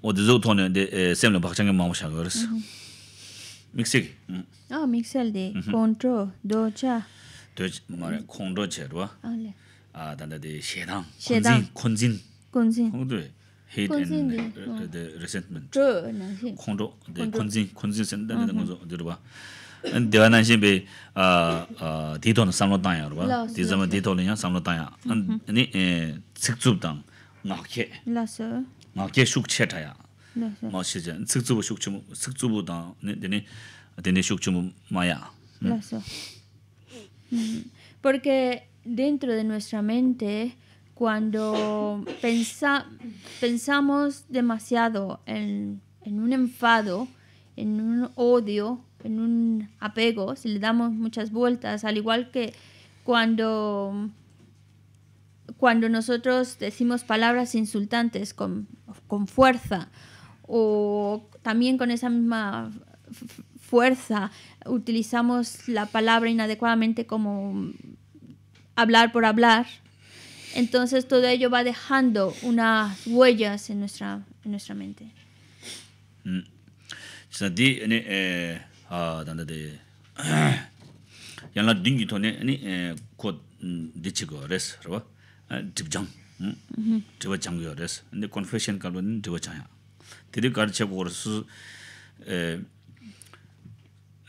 o dizu bakchange mamusha 아 믹셀데 콘트로 도차 도치 뭐래 콘도 제로 아 셰당 콘진 콘진 콘진 콘도 and the, resentment 콘도 데 콘진 콘진 센다는 거 들어 봐 Mm. Porque dentro de nuestra mente, cuando pensa, pensamos demasiado en, un enfado, en un odio, en un apego, si le damos muchas vueltas, al igual que cuando, cuando nosotros decimos palabras insultantes con, con fuerza o también con esa misma fuerza, utilizamos la palabra inadecuadamente como hablar por hablar. Entonces todo ello va dejando unas huellas en nuestra, en nuestra mente.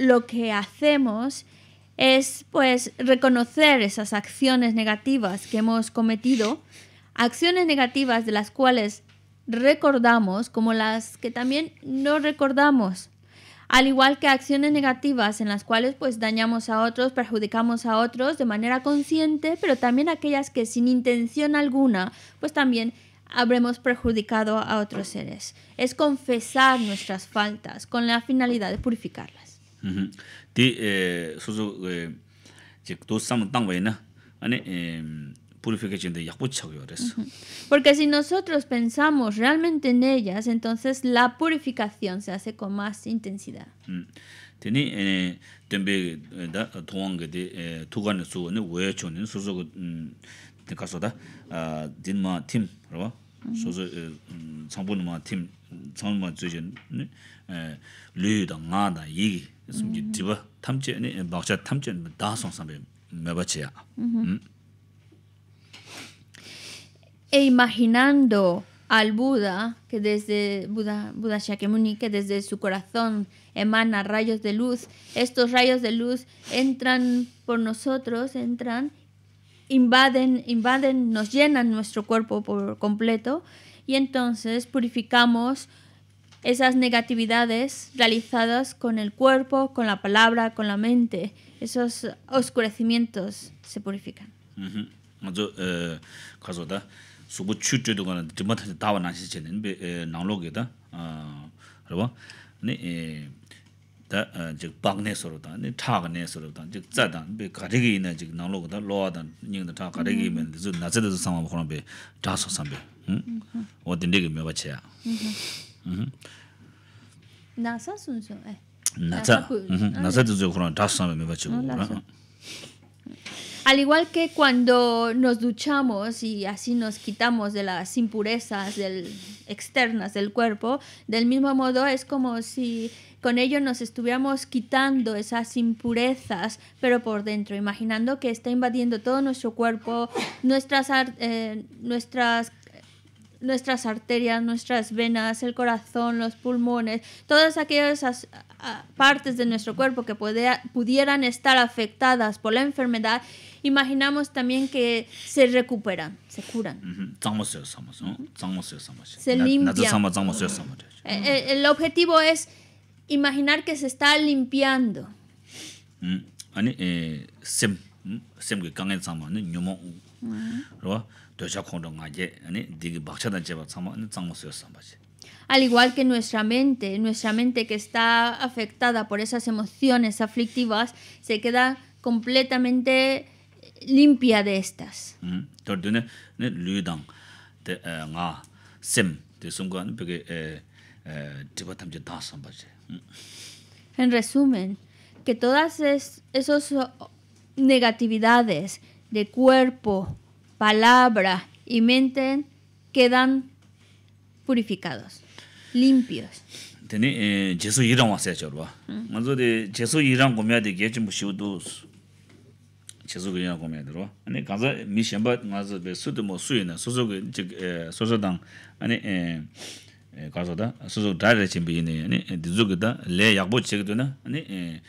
lo que hacemos es pues reconocer esas acciones negativas que hemos cometido, acciones negativas de las cuales recordamos como las que también no recordamos, al igual que acciones negativas en las cuales pues dañamos a otros, perjudicamos a otros de manera consciente, pero también aquellas que sin intención alguna pues también habremos perjudicado a otros seres. Es confesar nuestras faltas con la finalidad de purificarlas. 디 소소 즉 도삼 땅외나 아니 purification de yakbu chagyo res. Porque si nosotros pensamos realmente en ellas, entonces la purificación se hace con más intensidad. Tini tembe da tuwaan ge de tuga ne suwa ne waya chon ne suzo ge de kaso da din ma tim, rawa, suzo changbun ma tim, changbun ma ne da nga da yi E imaginando al Buda, que desde Buda, Buda Shakyamuni, que desde su corazón emana rayos de luz, estos rayos de luz entran por nosotros, entran, invaden, invaden, nos llenan nuestro cuerpo por completo y entonces purificamos esas negatividades realizadas con el cuerpo, con la palabra, con la mente. Esos oscurecimientos se purifican. NASA Al igual que cuando nos duchamos y así nos quitamos de las impurezas externas del cuerpo, del mismo modo es como si con ello nos estuviéramos quitando esas impurezas, pero por dentro, imaginando que está invadiendo todo nuestro cuerpo, nuestras, eh, nuestras nuestras arterias, nuestras venas, el corazón, los pulmones, todas aquellas partes de nuestro cuerpo que pudieran estar afectadas por la enfermedad, imaginamos también que se recuperan, se curan. Se limpian. El, eh, eh, el objetivo es imaginar que se está limpiando. Al igual que nuestra mente, nuestra mente que está afectada por esas emociones aflictivas, se queda completamente limpia de estas. En resumen, que todas esas negatividades de cuerpo, palabra y mente quedan purificados, limpios. Tene eh, Jesu yiran wasaya chorwa. Mm. Manzo de Jesu yiran gomya de gechim shiu dos. Jesu yiran gomya de ro. Ani gaza mi shamba ngazo be su de mo suyo na. su su ge eh, su dang. Ani gaza eh, da su su dra re chim Ani de zu da le yakbo chik na. Ani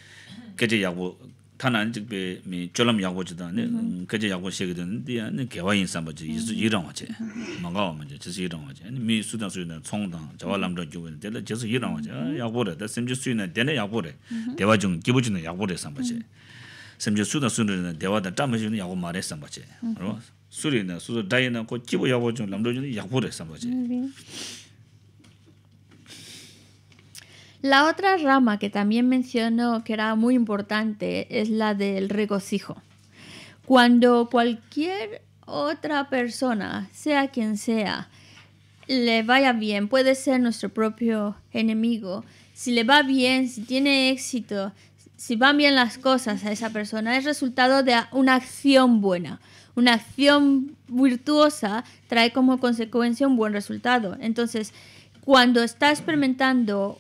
keche yakbo 타난직베 미 졸럼 야고지다 네 그제 야고 시게 됐는데 아니 개와인 삼버지 이수 이런 거지 뭔가 뭐 이제 저지 이런 거지 아니 미 수단 수는 총당 저와람도 남도 교회 될 저지 이런 거지 야고래 더 심지 수는 되네 야고래 대화 중 기부지는 야고래 삼버지 심지 수단 수는 대화다 담으시는 야고 말에 삼버지 그렇죠 수리는 수저 다이나 고 기부 야고 중 남도 중 야고래 삼버지 La otra rama que también mencionó que era muy importante es la del regocijo. Cuando cualquier otra persona, sea quien sea, le vaya bien, puede ser nuestro propio enemigo, si le va bien, si tiene éxito, si van bien las cosas a esa persona, es resultado de una acción buena. Una acción virtuosa trae como consecuencia un buen resultado. Entonces, cuando está experimentando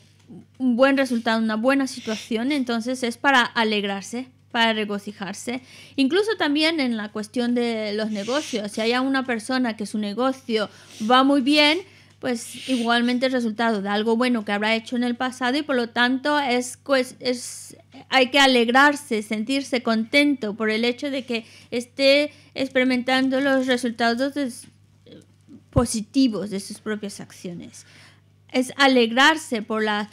un buen resultado, una buena situación, entonces es para alegrarse, para regocijarse. Incluso también en la cuestión de los negocios, si hay una persona que su negocio va muy bien, pues igualmente el resultado de algo bueno que habrá hecho en el pasado y por lo tanto hay que alegrarse, sentirse contento por el hecho de que esté experimentando los resultados eh, positivos de sus propias acciones es alegrarse por la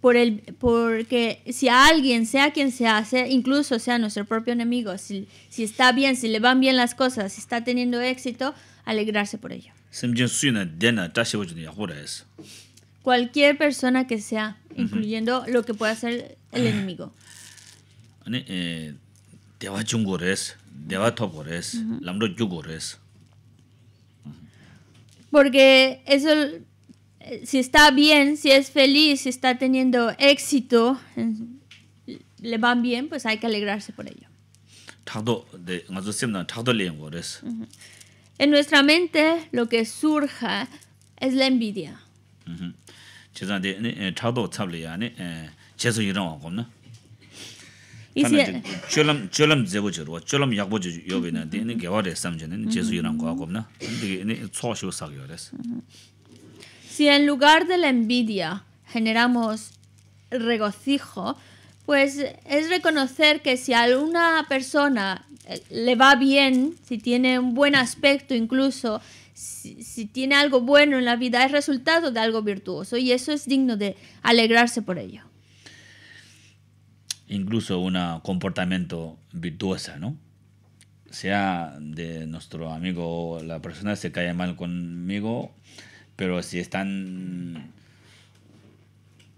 por el porque si a alguien sea quien se hace incluso sea nuestro propio enemigo si, está bien si le van bien las cosas si está teniendo éxito alegrarse por ello cualquier persona que sea incluyendo lo que pueda ser el ah. enemigo eh, porque eso si está bien, si es feliz, si está teniendo éxito, le van bien, pues hay que alegrarse por ello. En nuestra mente lo que surja es la envidia. Y si, si en lugar de la envidia generamos regocijo, pues es reconocer que si a alguna persona eh, le va bien, si tiene un buen aspecto incluso, si, tiene algo bueno en la vida, es resultado de algo virtuoso y eso es digno de alegrarse por ello. Incluso un comportamiento virtuoso, ¿no? Sea de nuestro amigo, la persona se cae mal conmigo, pero si están.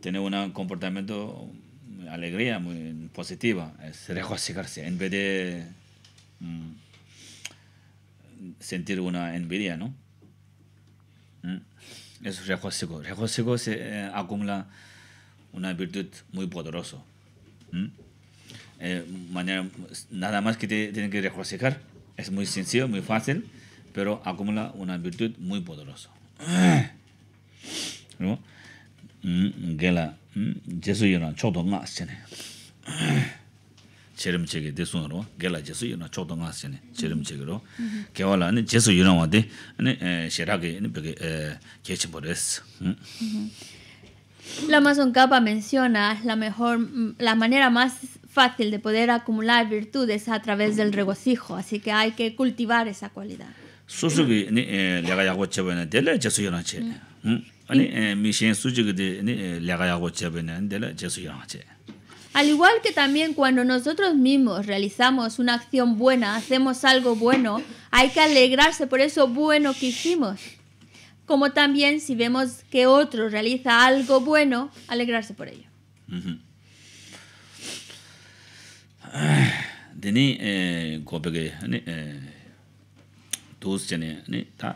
Tienen un comportamiento, alegría muy positiva, es regocijarse, en vez de mm, sentir una envidia, ¿no? Mm. Es regocijo. Regocijo se eh, acumula una virtud muy poderosa. Eh, mañana, nada más que tienen que rejocicar. Es muy sencillo, muy fácil, pero acumula una virtud muy poderosa ro gela jesu yona chodo nga chene cherim chege desun ro gela jesu yona chodo nga chene cherim chege ro gewa la ani jesu yona wa de ani sherage ani bege kechi bores La Amazon Kappa menciona la mejor la manera más fácil de poder acumular virtudes a través del regocijo, así que hay que cultivar esa cualidad. Al igual que también cuando nosotros mismos realizamos una acción buena, hacemos algo bueno, hay que alegrarse por eso bueno que hicimos. Como también si vemos que otro realiza algo bueno, alegrarse por ello. Uh dōs chane, tā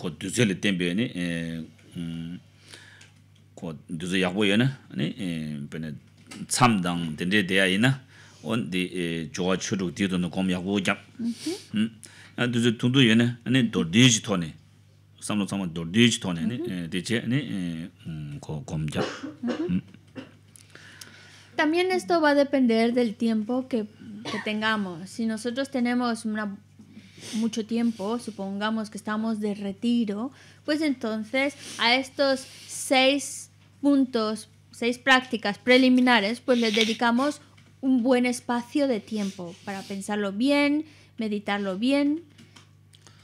kō dūzhō le tēnbē, kō dūzhō yākbō yō na, tsam dāng tēndē dēyā yī na, on dī chōgā chōdō dī tō nō kōm yākbō yāp. dūzhō ne yō na, dōr dī jī tōne, samlō samlō dōr dī jī tōne, dē chē kō kōm yāp. También esto va a depender del tiempo que, que tengamos. Si nosotros tenemos una mucho tiempo, supongamos que estamos de retiro, pues entonces a estos seis puntos, seis prácticas preliminares, pues les dedicamos un buen espacio de tiempo para pensarlo bien, meditarlo bien,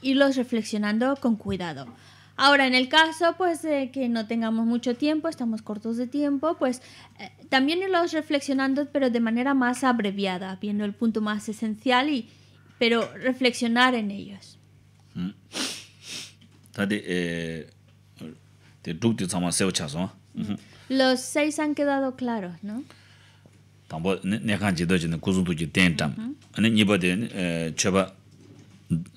irlos reflexionando con cuidado. Ahora, en el caso pues de que no tengamos mucho tiempo, estamos cortos de tiempo, pues eh, también irlos reflexionando, pero de manera más abreviada, viendo el punto más esencial y, pero reflexionar en ellos. Los seis han quedado claros, ¿no? tambo nekhan jida jina kuzung tuji ten tam ane nipa de cheba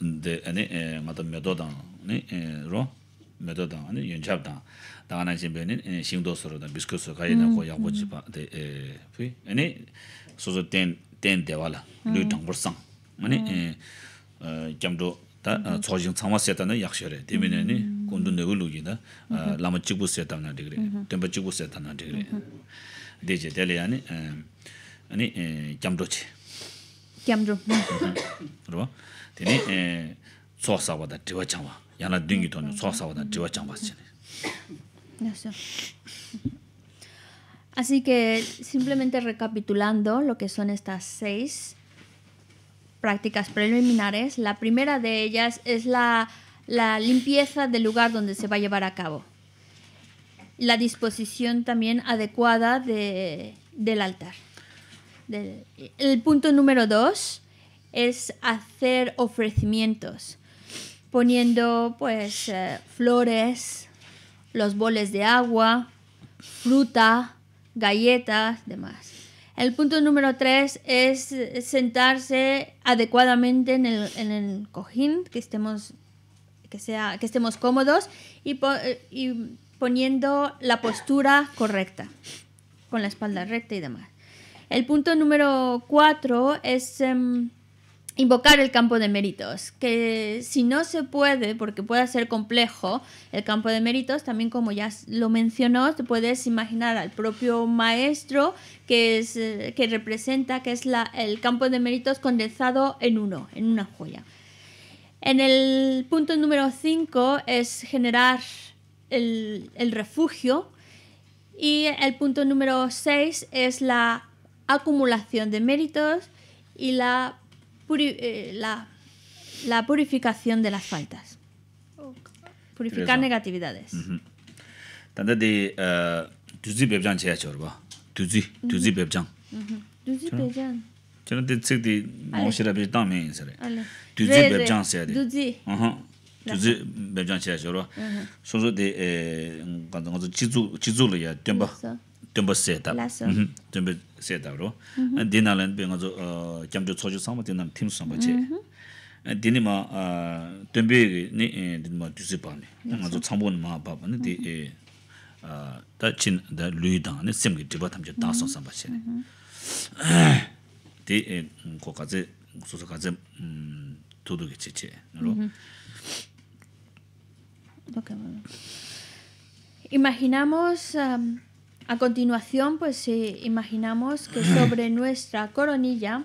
de ane me do da ane ro medo ne ane da. dang daga na jimbe ane shingdo soro dang biskut soro kaya na ko ji jiba de pui ane sozo ten ten dewa la lu tangbor sang মানে এ জামদো তা ছোজিং ছামা সেটা না ইয়াকশরে দেমেনে নি কোন্দু নেগু লুগি না লামা চিকবু সেটা না ডিগ্রি টেম্পার চিকবু সেটা না ডিগ্রি দেজে দেলে আনি আনি জামদো চি জামদো রব তেনি ছোসা ওয়া দা দিওয়া চাওয়া ইয়ানা দিওয়া চাওয়া Así que simplemente recapitulando lo que son estas prácticas preliminares. La primera de ellas es la, limpieza del lugar donde se va a llevar a cabo. La disposición también adecuada del altar. el punto número dos es hacer ofrecimientos, poniendo pues eh, flores, los boles de agua, fruta, galletas, demás. El punto número tres es sentarse adecuadamente en el, cojín, que estemos, que sea, que estemos cómodos y, poniendo la postura correcta, con la espalda recta y demás. El punto número cuatro es em, invocar el campo de méritos, que si no se puede, porque puede ser complejo, el campo de méritos, también como ya lo mencionó, te puedes imaginar al propio maestro que, es, eh, que representa, que es la, el campo de méritos condensado en uno, en una joya. En el punto número 5 es generar el, el refugio y el punto número 6 es la acumulación de méritos y la puri eh, la la purificación de las faltas. Purificar negatividades. Tanda de eh, tuzi bebjang che chor Tuzi tuzi bebjang. Tuzi bebjang. Chana de tsik de mo shira be ta me in sare. Tuzi bebjang se de. Tuzi. Aha. Tuzi bebjang che Sozo de eh ngadong zo chizu chizu le ya tem ba. tumbo seta. Laso. Mm-hmm. Tumbo seta waro. Mm-hmm. Uh, dina lan pe nga zo uh, kiamcho chocho samba, dina lan timso samba che. Mm-hmm. Uh, dini ma tumbo ege, ni eh, dini ma dusi paani. Nga zo chambo nima paapa, ni Imaginamos... Um, A continuación, pues eh, imaginamos que sobre nuestra coronilla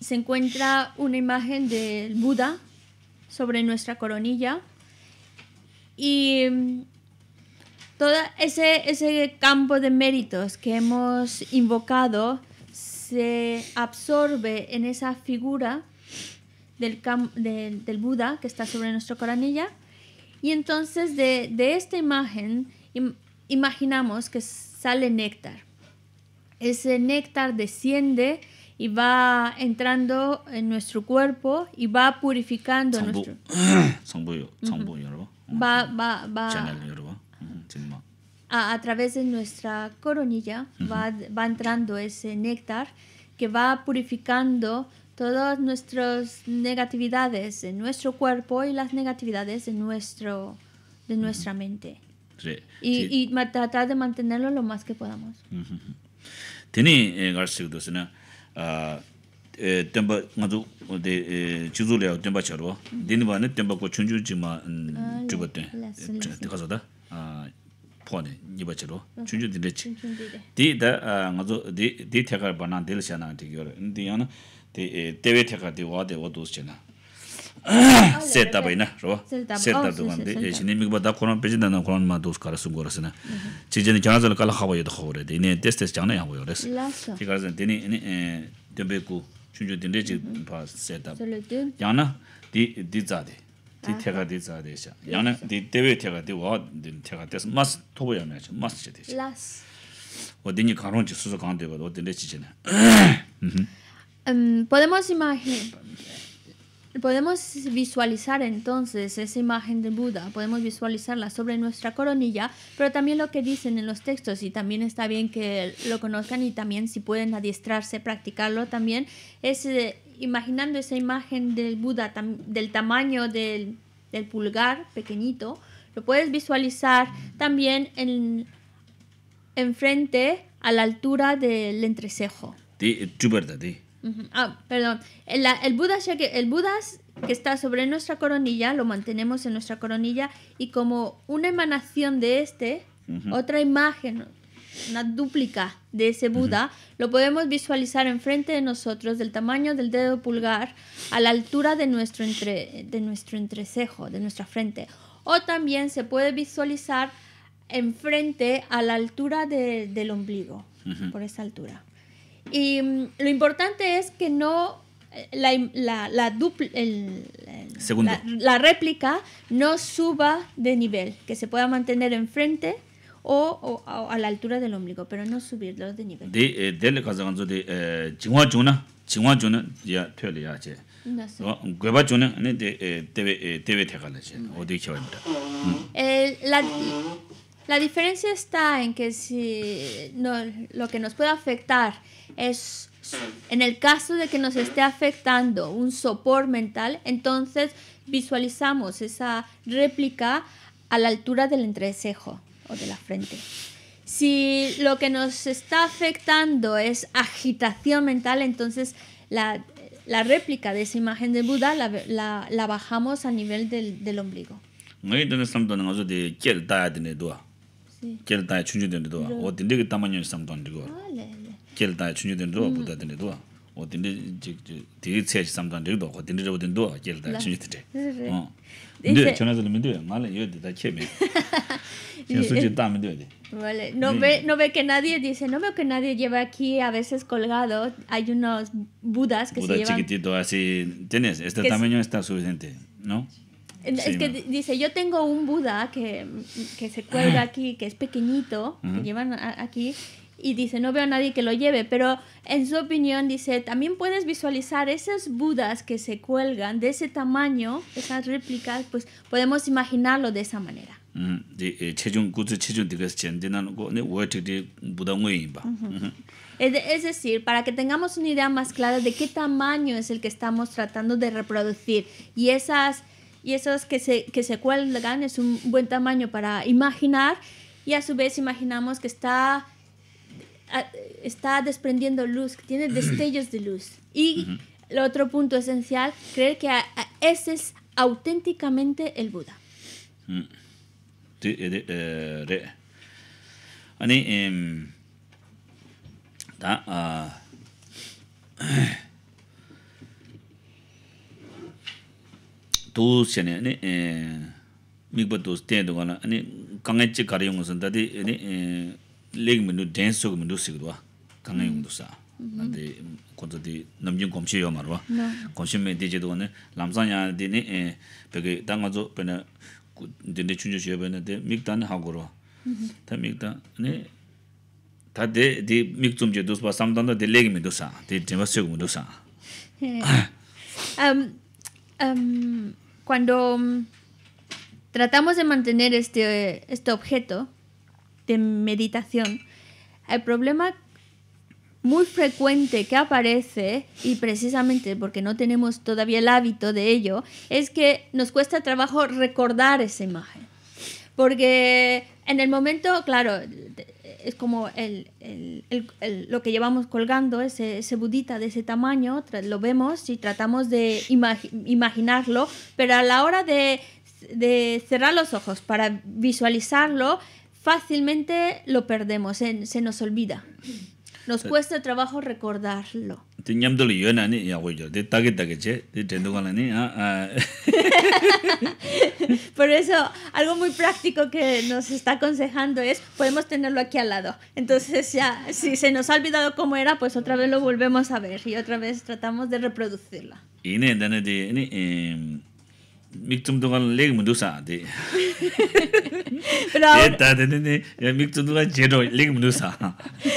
se encuentra una imagen del Buda sobre nuestra coronilla y mm, todo ese, ese campo de méritos que hemos invocado se absorbe en esa figura del, Buda que está sobre nuestra coronilla y entonces de, de esta imagen imaginamos que sale néctar. Ese néctar desciende y va entrando en nuestro cuerpo y va purificando nuestro. a, través de nuestra coronilla va, va entrando ese néctar que va purificando todas nuestras negatividades en nuestro cuerpo y las negatividades de, nuestro, de nuestra mente. re y y ma tratar de mantenerlo lo más que podamos tiene en garcio dos na a temba ngadu de chizu le tempa charo dini ba ne tempa ko chunju ji ma chubote de caso da a pone ni ba charo chunju de de di da ngadu di di thekar banan dil chana de yo ndi yana de teve thekar de wa de wa dos chana setup ina ro setup do mande e shine mi ba da kono pe jin da na kono ma do skar su gor sina chi jin jan zal kala khaw ye da khaw re de ne test test jan e, ya go res ki gar zan deni ni e de be ku chun ju din de podemos imaginar Podemos visualizar entonces esa imagen del Buda, podemos visualizarla sobre nuestra coronilla, pero también lo que dicen en los textos y también está bien que lo conozcan y también si pueden adiestrarse, practicarlo también, es eh, imaginando esa imagen del Buda del tamaño del, pulgar pequeñito, lo puedes visualizar también en, en frente a la altura del entrecejo. Sí, Ah, perdón. El, el, Buda el Buda que está sobre nuestra coronilla, lo mantenemos en nuestra coronilla y como una emanación de este, otra imagen, una dúplica de ese Buda, lo podemos visualizar enfrente de nosotros del tamaño del dedo pulgar a la altura de nuestro, entre, de nuestro entrecejo, de nuestra frente. O también se puede visualizar enfrente a la altura del ombligo, por esa altura. Y um, lo importante es que no la, la, la, dupl, el, el, la, la, réplica no suba de nivel, que se pueda mantener enfrente o, o, o, a la altura del ombligo, pero no subirlo de nivel. De, eh, de le eh, casa ganzo de chingwa chuna, chingwa chuna ya tuele ya che. Gueba chuna ne de eh, tebe tebe tegala che, o de kiwa La la diferencia está en que si lo que nos puede afectar es en el caso de que nos esté afectando un sopor mental, entonces visualizamos esa réplica a la altura del entrecejo o de la frente. Si lo que nos está afectando es agitación mental, entonces la, la réplica de esa imagen de Buda la, bajamos a nivel del, del ombligo no ve, que nadie dice, no veo que nadie lleva aquí a veces colgado. Hay unos budas que se llevan. Buda chiquitito, así tienes, este tamaño está suficiente, ¿no? Es que dice, yo tengo un Buda que, que se cuelga aquí, que es pequeñito, que llevan aquí, y dice, no veo a nadie que lo lleve, pero en su opinión dice, también puedes visualizar esos Budas que se cuelgan de ese tamaño, esas réplicas, pues podemos imaginarlo de esa manera. Es decir, para que tengamos una idea más clara de qué tamaño es el que estamos tratando de reproducir y esas y esos que se, que se cuelgan es un buen tamaño para imaginar y a su vez imaginamos que está, está desprendiendo luz, que tiene destellos de luz. Y el otro punto esencial, creer que ese es auténticamente el Buda. Mm. dōs chāne, anī, mīkba dōs tēn dōgā na, anī, kāngā chī kārī yōngu sā, tātī, anī, lēk mīndu, dēn sōg mīndu sīg dōgā, kāngā yōngu dōsā, anī, kōntō tī, nam cuando mm, tratamos de mantener este, este objeto de meditación, el problema muy frecuente que aparece, y precisamente porque no tenemos todavía el hábito de ello, es que nos cuesta trabajo recordar esa imagen. Porque en el momento, claro, es como el, el, lo que llevamos colgando, ese, budita de ese tamaño, lo vemos y tratamos de imaginarlo, pero a la hora de, cerrar los ojos para visualizarlo, fácilmente lo perdemos, se nos olvida. Nos cuesta trabajo recordarlo. Por eso, algo muy práctico que nos está aconsejando es podemos tenerlo aquí al lado. Entonces ya, si se nos ha olvidado cómo era, pues otra vez lo volvemos a ver y otra vez tratamos de reproducirla. Y eh, Pero ahora...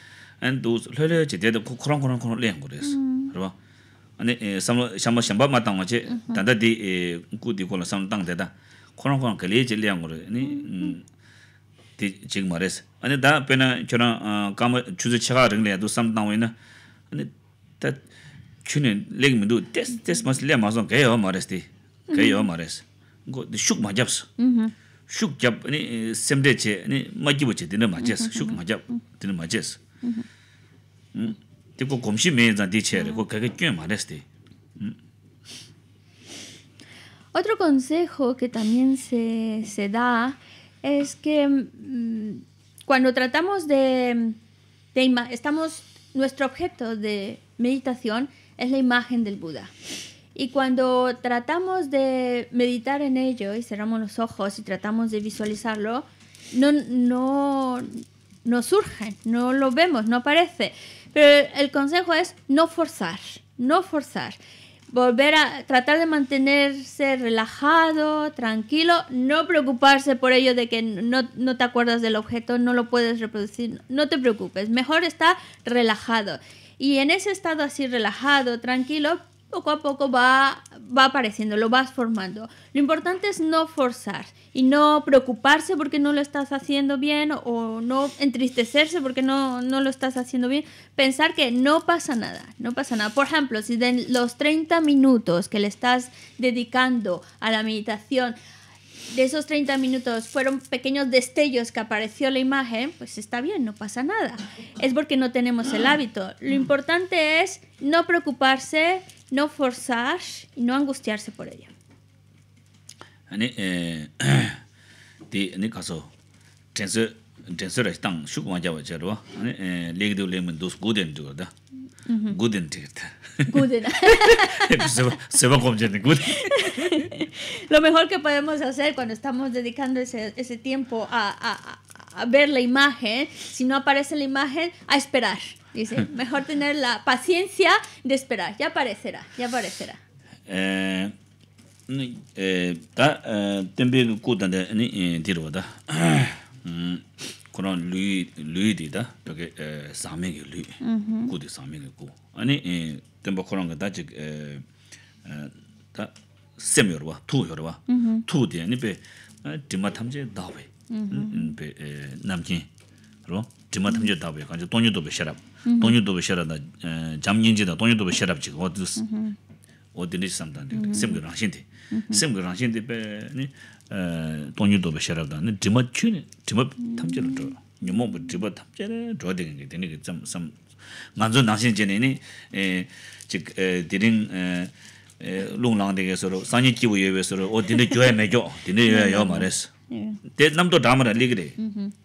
and those lele che de de ko kron kron kron le ngore is mm. ro ane eh, sam sam sam ba ma tang ma che mm-hmm. da da di ku eh, di ko la sam tang de da kron kron ke le che le ngore ni ti jing ma res ane da pe na cho na ah, ka ma chu zu che ga ring le du sam tang we na ane ta chu ne le ng du des des ma le ma zo ge yo ma res ti ge yo mm-hmm. ma res go di shuk ma jap su mm-hmm. shuk jap ani eh, sem de che ani ma ji bu che de na ma jes shuk ma jap de na ma jes Otro consejo que también se, se da es que mm, cuando tratamos de, de estamos nuestro objeto de meditación es la imagen del Buda. Y cuando tratamos de meditar en ello y cerramos los ojos y tratamos de visualizarlo, no, no, no surgen, no lo vemos, no aparece. Pero el consejo es no forzar, no forzar. Volver a tratar de mantenerse relajado, tranquilo, no preocuparse por ello de que no, no te acuerdas del objeto, no lo puedes reproducir, no te preocupes, mejor está relajado. Y en ese estado así relajado, tranquilo, poco a poco va, apareciendo, lo vas formando. Lo importante es no forzar y no preocuparse porque no lo estás haciendo bien o no entristecerse porque no, no lo estás haciendo bien. Pensar que no pasa nada, no pasa nada. Por ejemplo, si de los 30 minutos que le estás dedicando a la meditación, de esos 30 minutos fueron pequeños destellos que apareció la imagen, pues está bien, no pasa nada. Es porque no tenemos el hábito. Lo importante es no preocuparse, no forzar y no angustiarse por ello. Ani, ti, ni caso, tenso, tenso la estang, shuk wang jawa chero, ani, leg de ulemen dos guden tu, da, guden tu, da. Guden. Se va con gente, guden. Lo mejor que podemos hacer cuando estamos dedicando ese, ese tiempo a, a ver la imagen, si no aparece la imagen, a esperar. Dice, mejor tener la paciencia de esperar, ya aparecerá, ya aparecerá. Eh, eh, ta, eh, tenbe ku tanda, ni, eh, tiro da, mm, kurang lui, lui di da, toke, eh, sami ge lui, mm-hmm. ku di sami ge ku. Ani, eh, tenba kurang ge da chik, ta, sem yorwa, tu yorwa, mm-hmm. tu di, ani pe, dima tamze dawe, mm-hmm. pe, namjin, 로 tima tamche tabwe kanche tonyo tobe sharab tonyo tobe e, e, sharab da jamnyenje da tonyo tobe sharab chiga oti dus oti nish samdante semge rangshin te semge rangshin te pe tonyo tobe sharab da tima chu ne tima tamche e, lato nyumon pa tima tamche le dhuwa de genge teni ke tsam sam nganzo nangshin lung lang soro sanye yewe soro me dē nām tō dhāma rā līg rē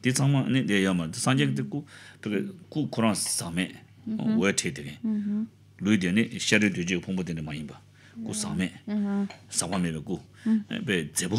dē tsāngmā nē dē yāma sāngyā kī tē kū kū kūrāṋ sāmē wē tē tē kē lūy dē nē shē rē dē jē kū pōngbō tē nē mā yīmbā kū sāmē sāwā mē bē kū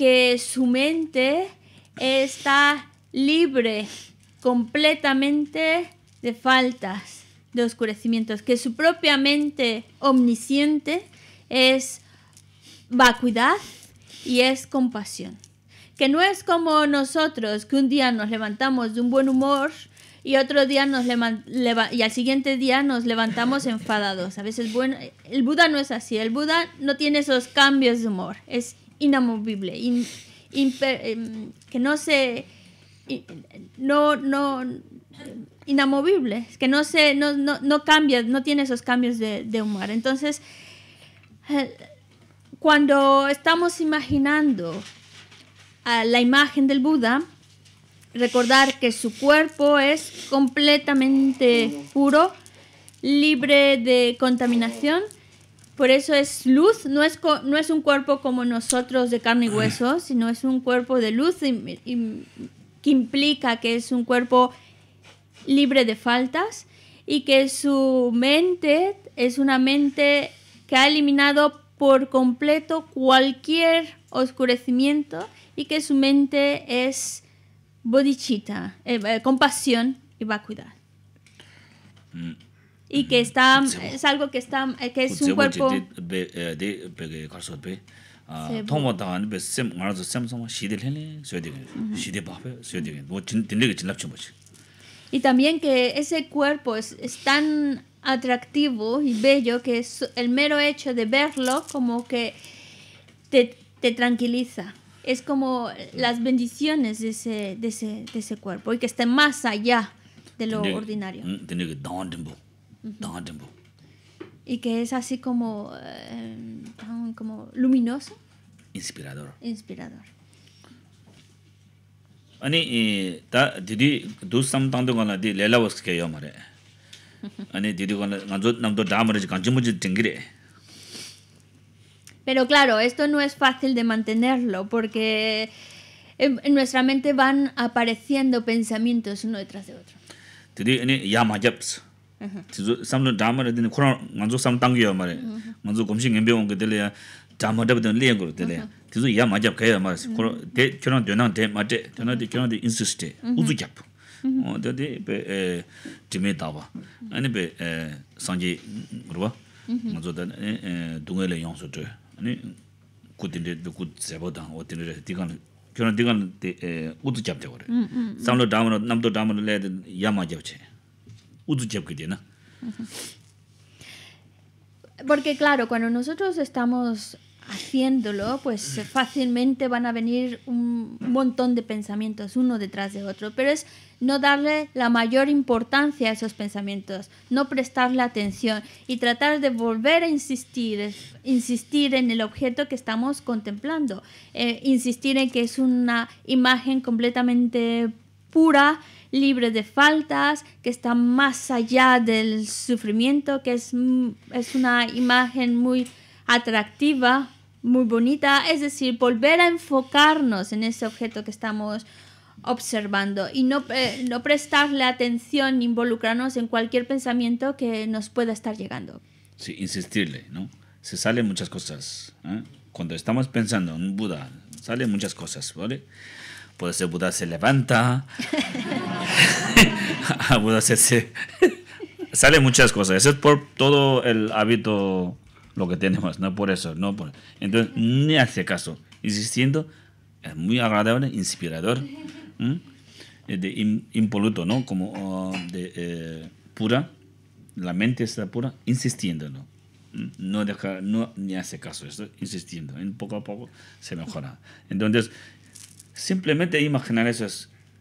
que su mente está libre completamente de faltas, de oscurecimientos, que su propia mente omnisciente es vacuidad y es compasión. Que no es como nosotros, que un día nos levantamos de un buen humor y otro día nos y al siguiente día nos levantamos enfadados. A veces bueno, el Buda no es así, el Buda no tiene esos cambios de humor, es inamovible, em, que no se no, no, inamovible, que no, se, no, no, no cambia, no tiene esos cambios de, humor. Entonces, eh, cuando estamos imaginando la imagen del Buda, recordar que su cuerpo es completamente puro, libre de contaminación por eso es luz, no es, no es un cuerpo como nosotros de carne y hueso, sino es un cuerpo de luz y, que implica que es un cuerpo libre de faltas y que su mente es una mente que ha eliminado por completo cualquier oscurecimiento y que su mente es bodichita, eh, eh, compasión y vacuidad. Mm y que mm, está es algo que está eh, que es un cuerpo mm-hmm. y también que ese cuerpo es, tan atractivo y bello que es el mero hecho de verlo como que te, te tranquiliza es como las bendiciones de ese, de de ese cuerpo y que esté más allá de lo ordinario uh -huh. tiempo. Y que es así como, eh, como luminoso. Inspirador. Inspirador. 아니 다 디디 두쌈 땅도 간라 디 레라워스 케요 말에 아니 디디 간라 간조 남도 다머지 간지무지 땡기레 Pero claro, esto no es fácil de mantenerlo porque en nuestra mente van apareciendo pensamientos uno detrás de otro. 디디 아니 야마잡스 tizu samlo dhamma ra dhini khurang nga zu sam tangi ya maray nga zu gomshi ngenpe wong ka dhili ya dhamma dhaba dhini liya kuru dhili ya tizu iya ma jab kaya ya maray khurang dhe kyunang dhyonang dhe ma dhe dhyonang dhe kyunang dhe insiste uzu jab oh, dhe dhe pe dhime dhaba ane pe sanji kuruwa nga zu dhani e, e, dungay le yong e, mm, mm, mm. samlo laya Porque claro, cuando nosotros estamos haciéndolo, pues fácilmente van a venir un montón de pensamientos uno detrás de otro, pero es no darle la mayor importancia a esos pensamientos, no prestarle atención y tratar de volver a insistir, insistir en el objeto que estamos contemplando, eh, insistir en que es una imagen completamente pura, libre de faltas, que está más allá del sufrimiento, que es, mm, es una imagen muy atractiva, muy bonita, es decir, volver a enfocarnos en ese objeto que estamos observando y no, eh, no prestarle atención, involucrarnos en cualquier pensamiento que nos pueda estar llegando. Sí, insistirle, ¿no? Se salen muchas cosas. ¿eh? Cuando estamos pensando en un Buda, salen muchas cosas, ¿vale? Puede ser Buda se levanta, hacerse ah, Sale muchas cosas. Eso es por todo el hábito lo que tenemos, no por eso, no por. Entonces, ni hace caso. Insistiendo, es muy agradable, inspirador, eh, de impoluto, ¿no? Como ah, de eh, pura, la mente está pura, insistiendo, ¿no? No deja, no ni hace caso, esto insistiendo, en poco a poco se mejora. Entonces, simplemente imaginar eso es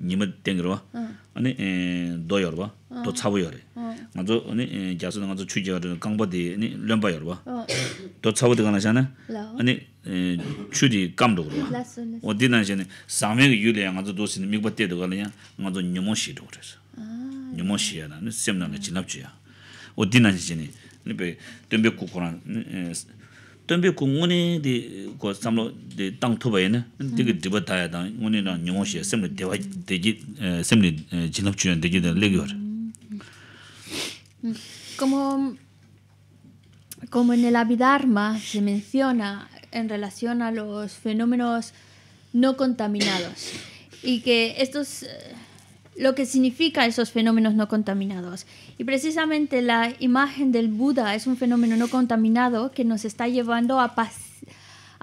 ñima tengirwa, do yorwa, to chabu yorwa, nga zo, gyasuna nga zo chu gyarwa, gangpa di, lyomba yorwa, to chabu digana xana, nga zo chu di gamdorwa, xana, samayaga yulaya nga zo doshina, mikba semna xana como como en el Abhidharma se menciona en relación a los fenómenos no contaminados y que estos lo que significa esos fenómenos no contaminados. Y precisamente la imagen del Buda es un fenómeno no contaminado que nos está llevando a,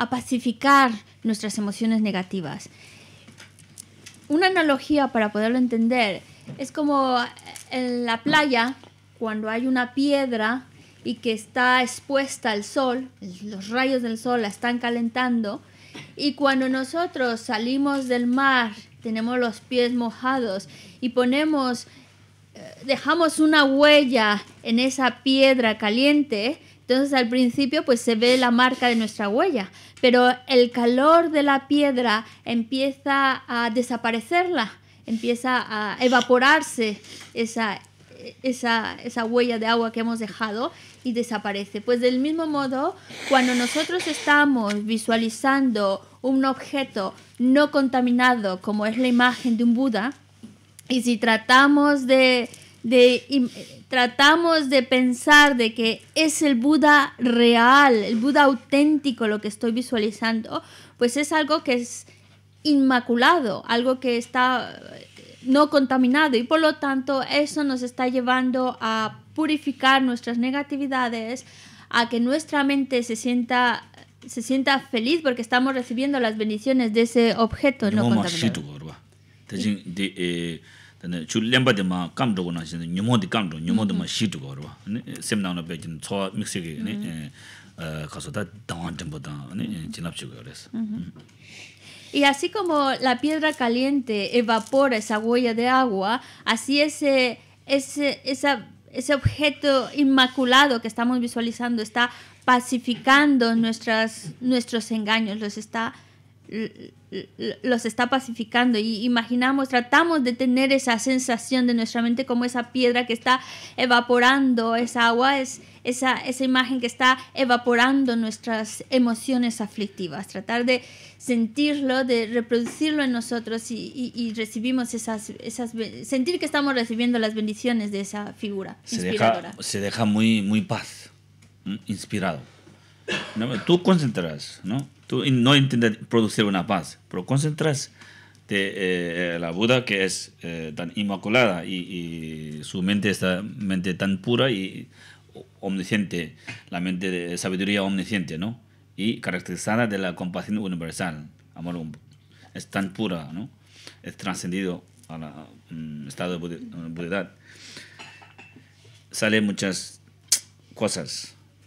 pacificar nuestras emociones negativas. Una analogía para poderlo entender es como en la playa, cuando hay una piedra y que está expuesta al sol, los rayos del sol la están calentando, y cuando nosotros salimos del mar tenemos los pies mojados y ponemos, eh, dejamos una huella en esa piedra caliente, entonces al principio pues se ve la marca de nuestra huella, pero el calor de la piedra empieza a desaparecerla, empieza a evaporarse esa, esa, esa huella de agua que hemos dejado y desaparece. Pues del mismo modo, cuando nosotros estamos visualizando un objeto no contaminado como es la imagen de un Buda, y si tratamos de, tratamos de pensar de que es el Buda real, el Buda auténtico lo que estoy visualizando, pues es algo que es inmaculado, algo que está eh, no contaminado y por lo tanto eso nos está llevando a purificar nuestras negatividades, a que nuestra mente se sienta se sienta feliz porque estamos recibiendo las bendiciones de ese objeto no contaminado. de Y así como la piedra caliente evapora esa huella de agua, así ese, ese, ese objeto inmaculado que estamos visualizando está pacificando nuestras, nuestros engaños, los está, los está pacificando. Y imaginamos, tratamos de tener esa sensación de nuestra mente como esa piedra que está evaporando, esa agua, es, esa, esa imagen que está evaporando nuestras emociones aflictivas. Tratar de sentirlo, de reproducirlo en nosotros y, y, recibimos esas, esas, sentir que estamos recibiendo las bendiciones de esa figura. Se deja, se deja muy, muy paz inspirado. Tú concentras, ¿no? Tú no intentas producir una paz, pero concentras de eh, la Buda que es eh, tan inmaculada y, su mente, esta mente tan pura y omnisciente, la mente de sabiduría omnisciente, ¿no? Y caracterizada de la compasión universal, amor es tan pura, ¿no? Es trascendido al mm, estado de budeidad. Eh, Sale muchas cosas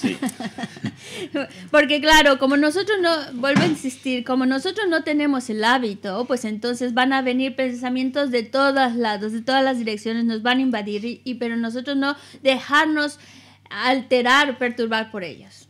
Porque claro, como nosotros no, vuelvo a insistir, como nosotros no tenemos el hábito, pues entonces van a venir pensamientos de todos lados, de todas las direcciones, nos van a invadir, pero nosotros no dejarnos alterar, perturbar por ellos.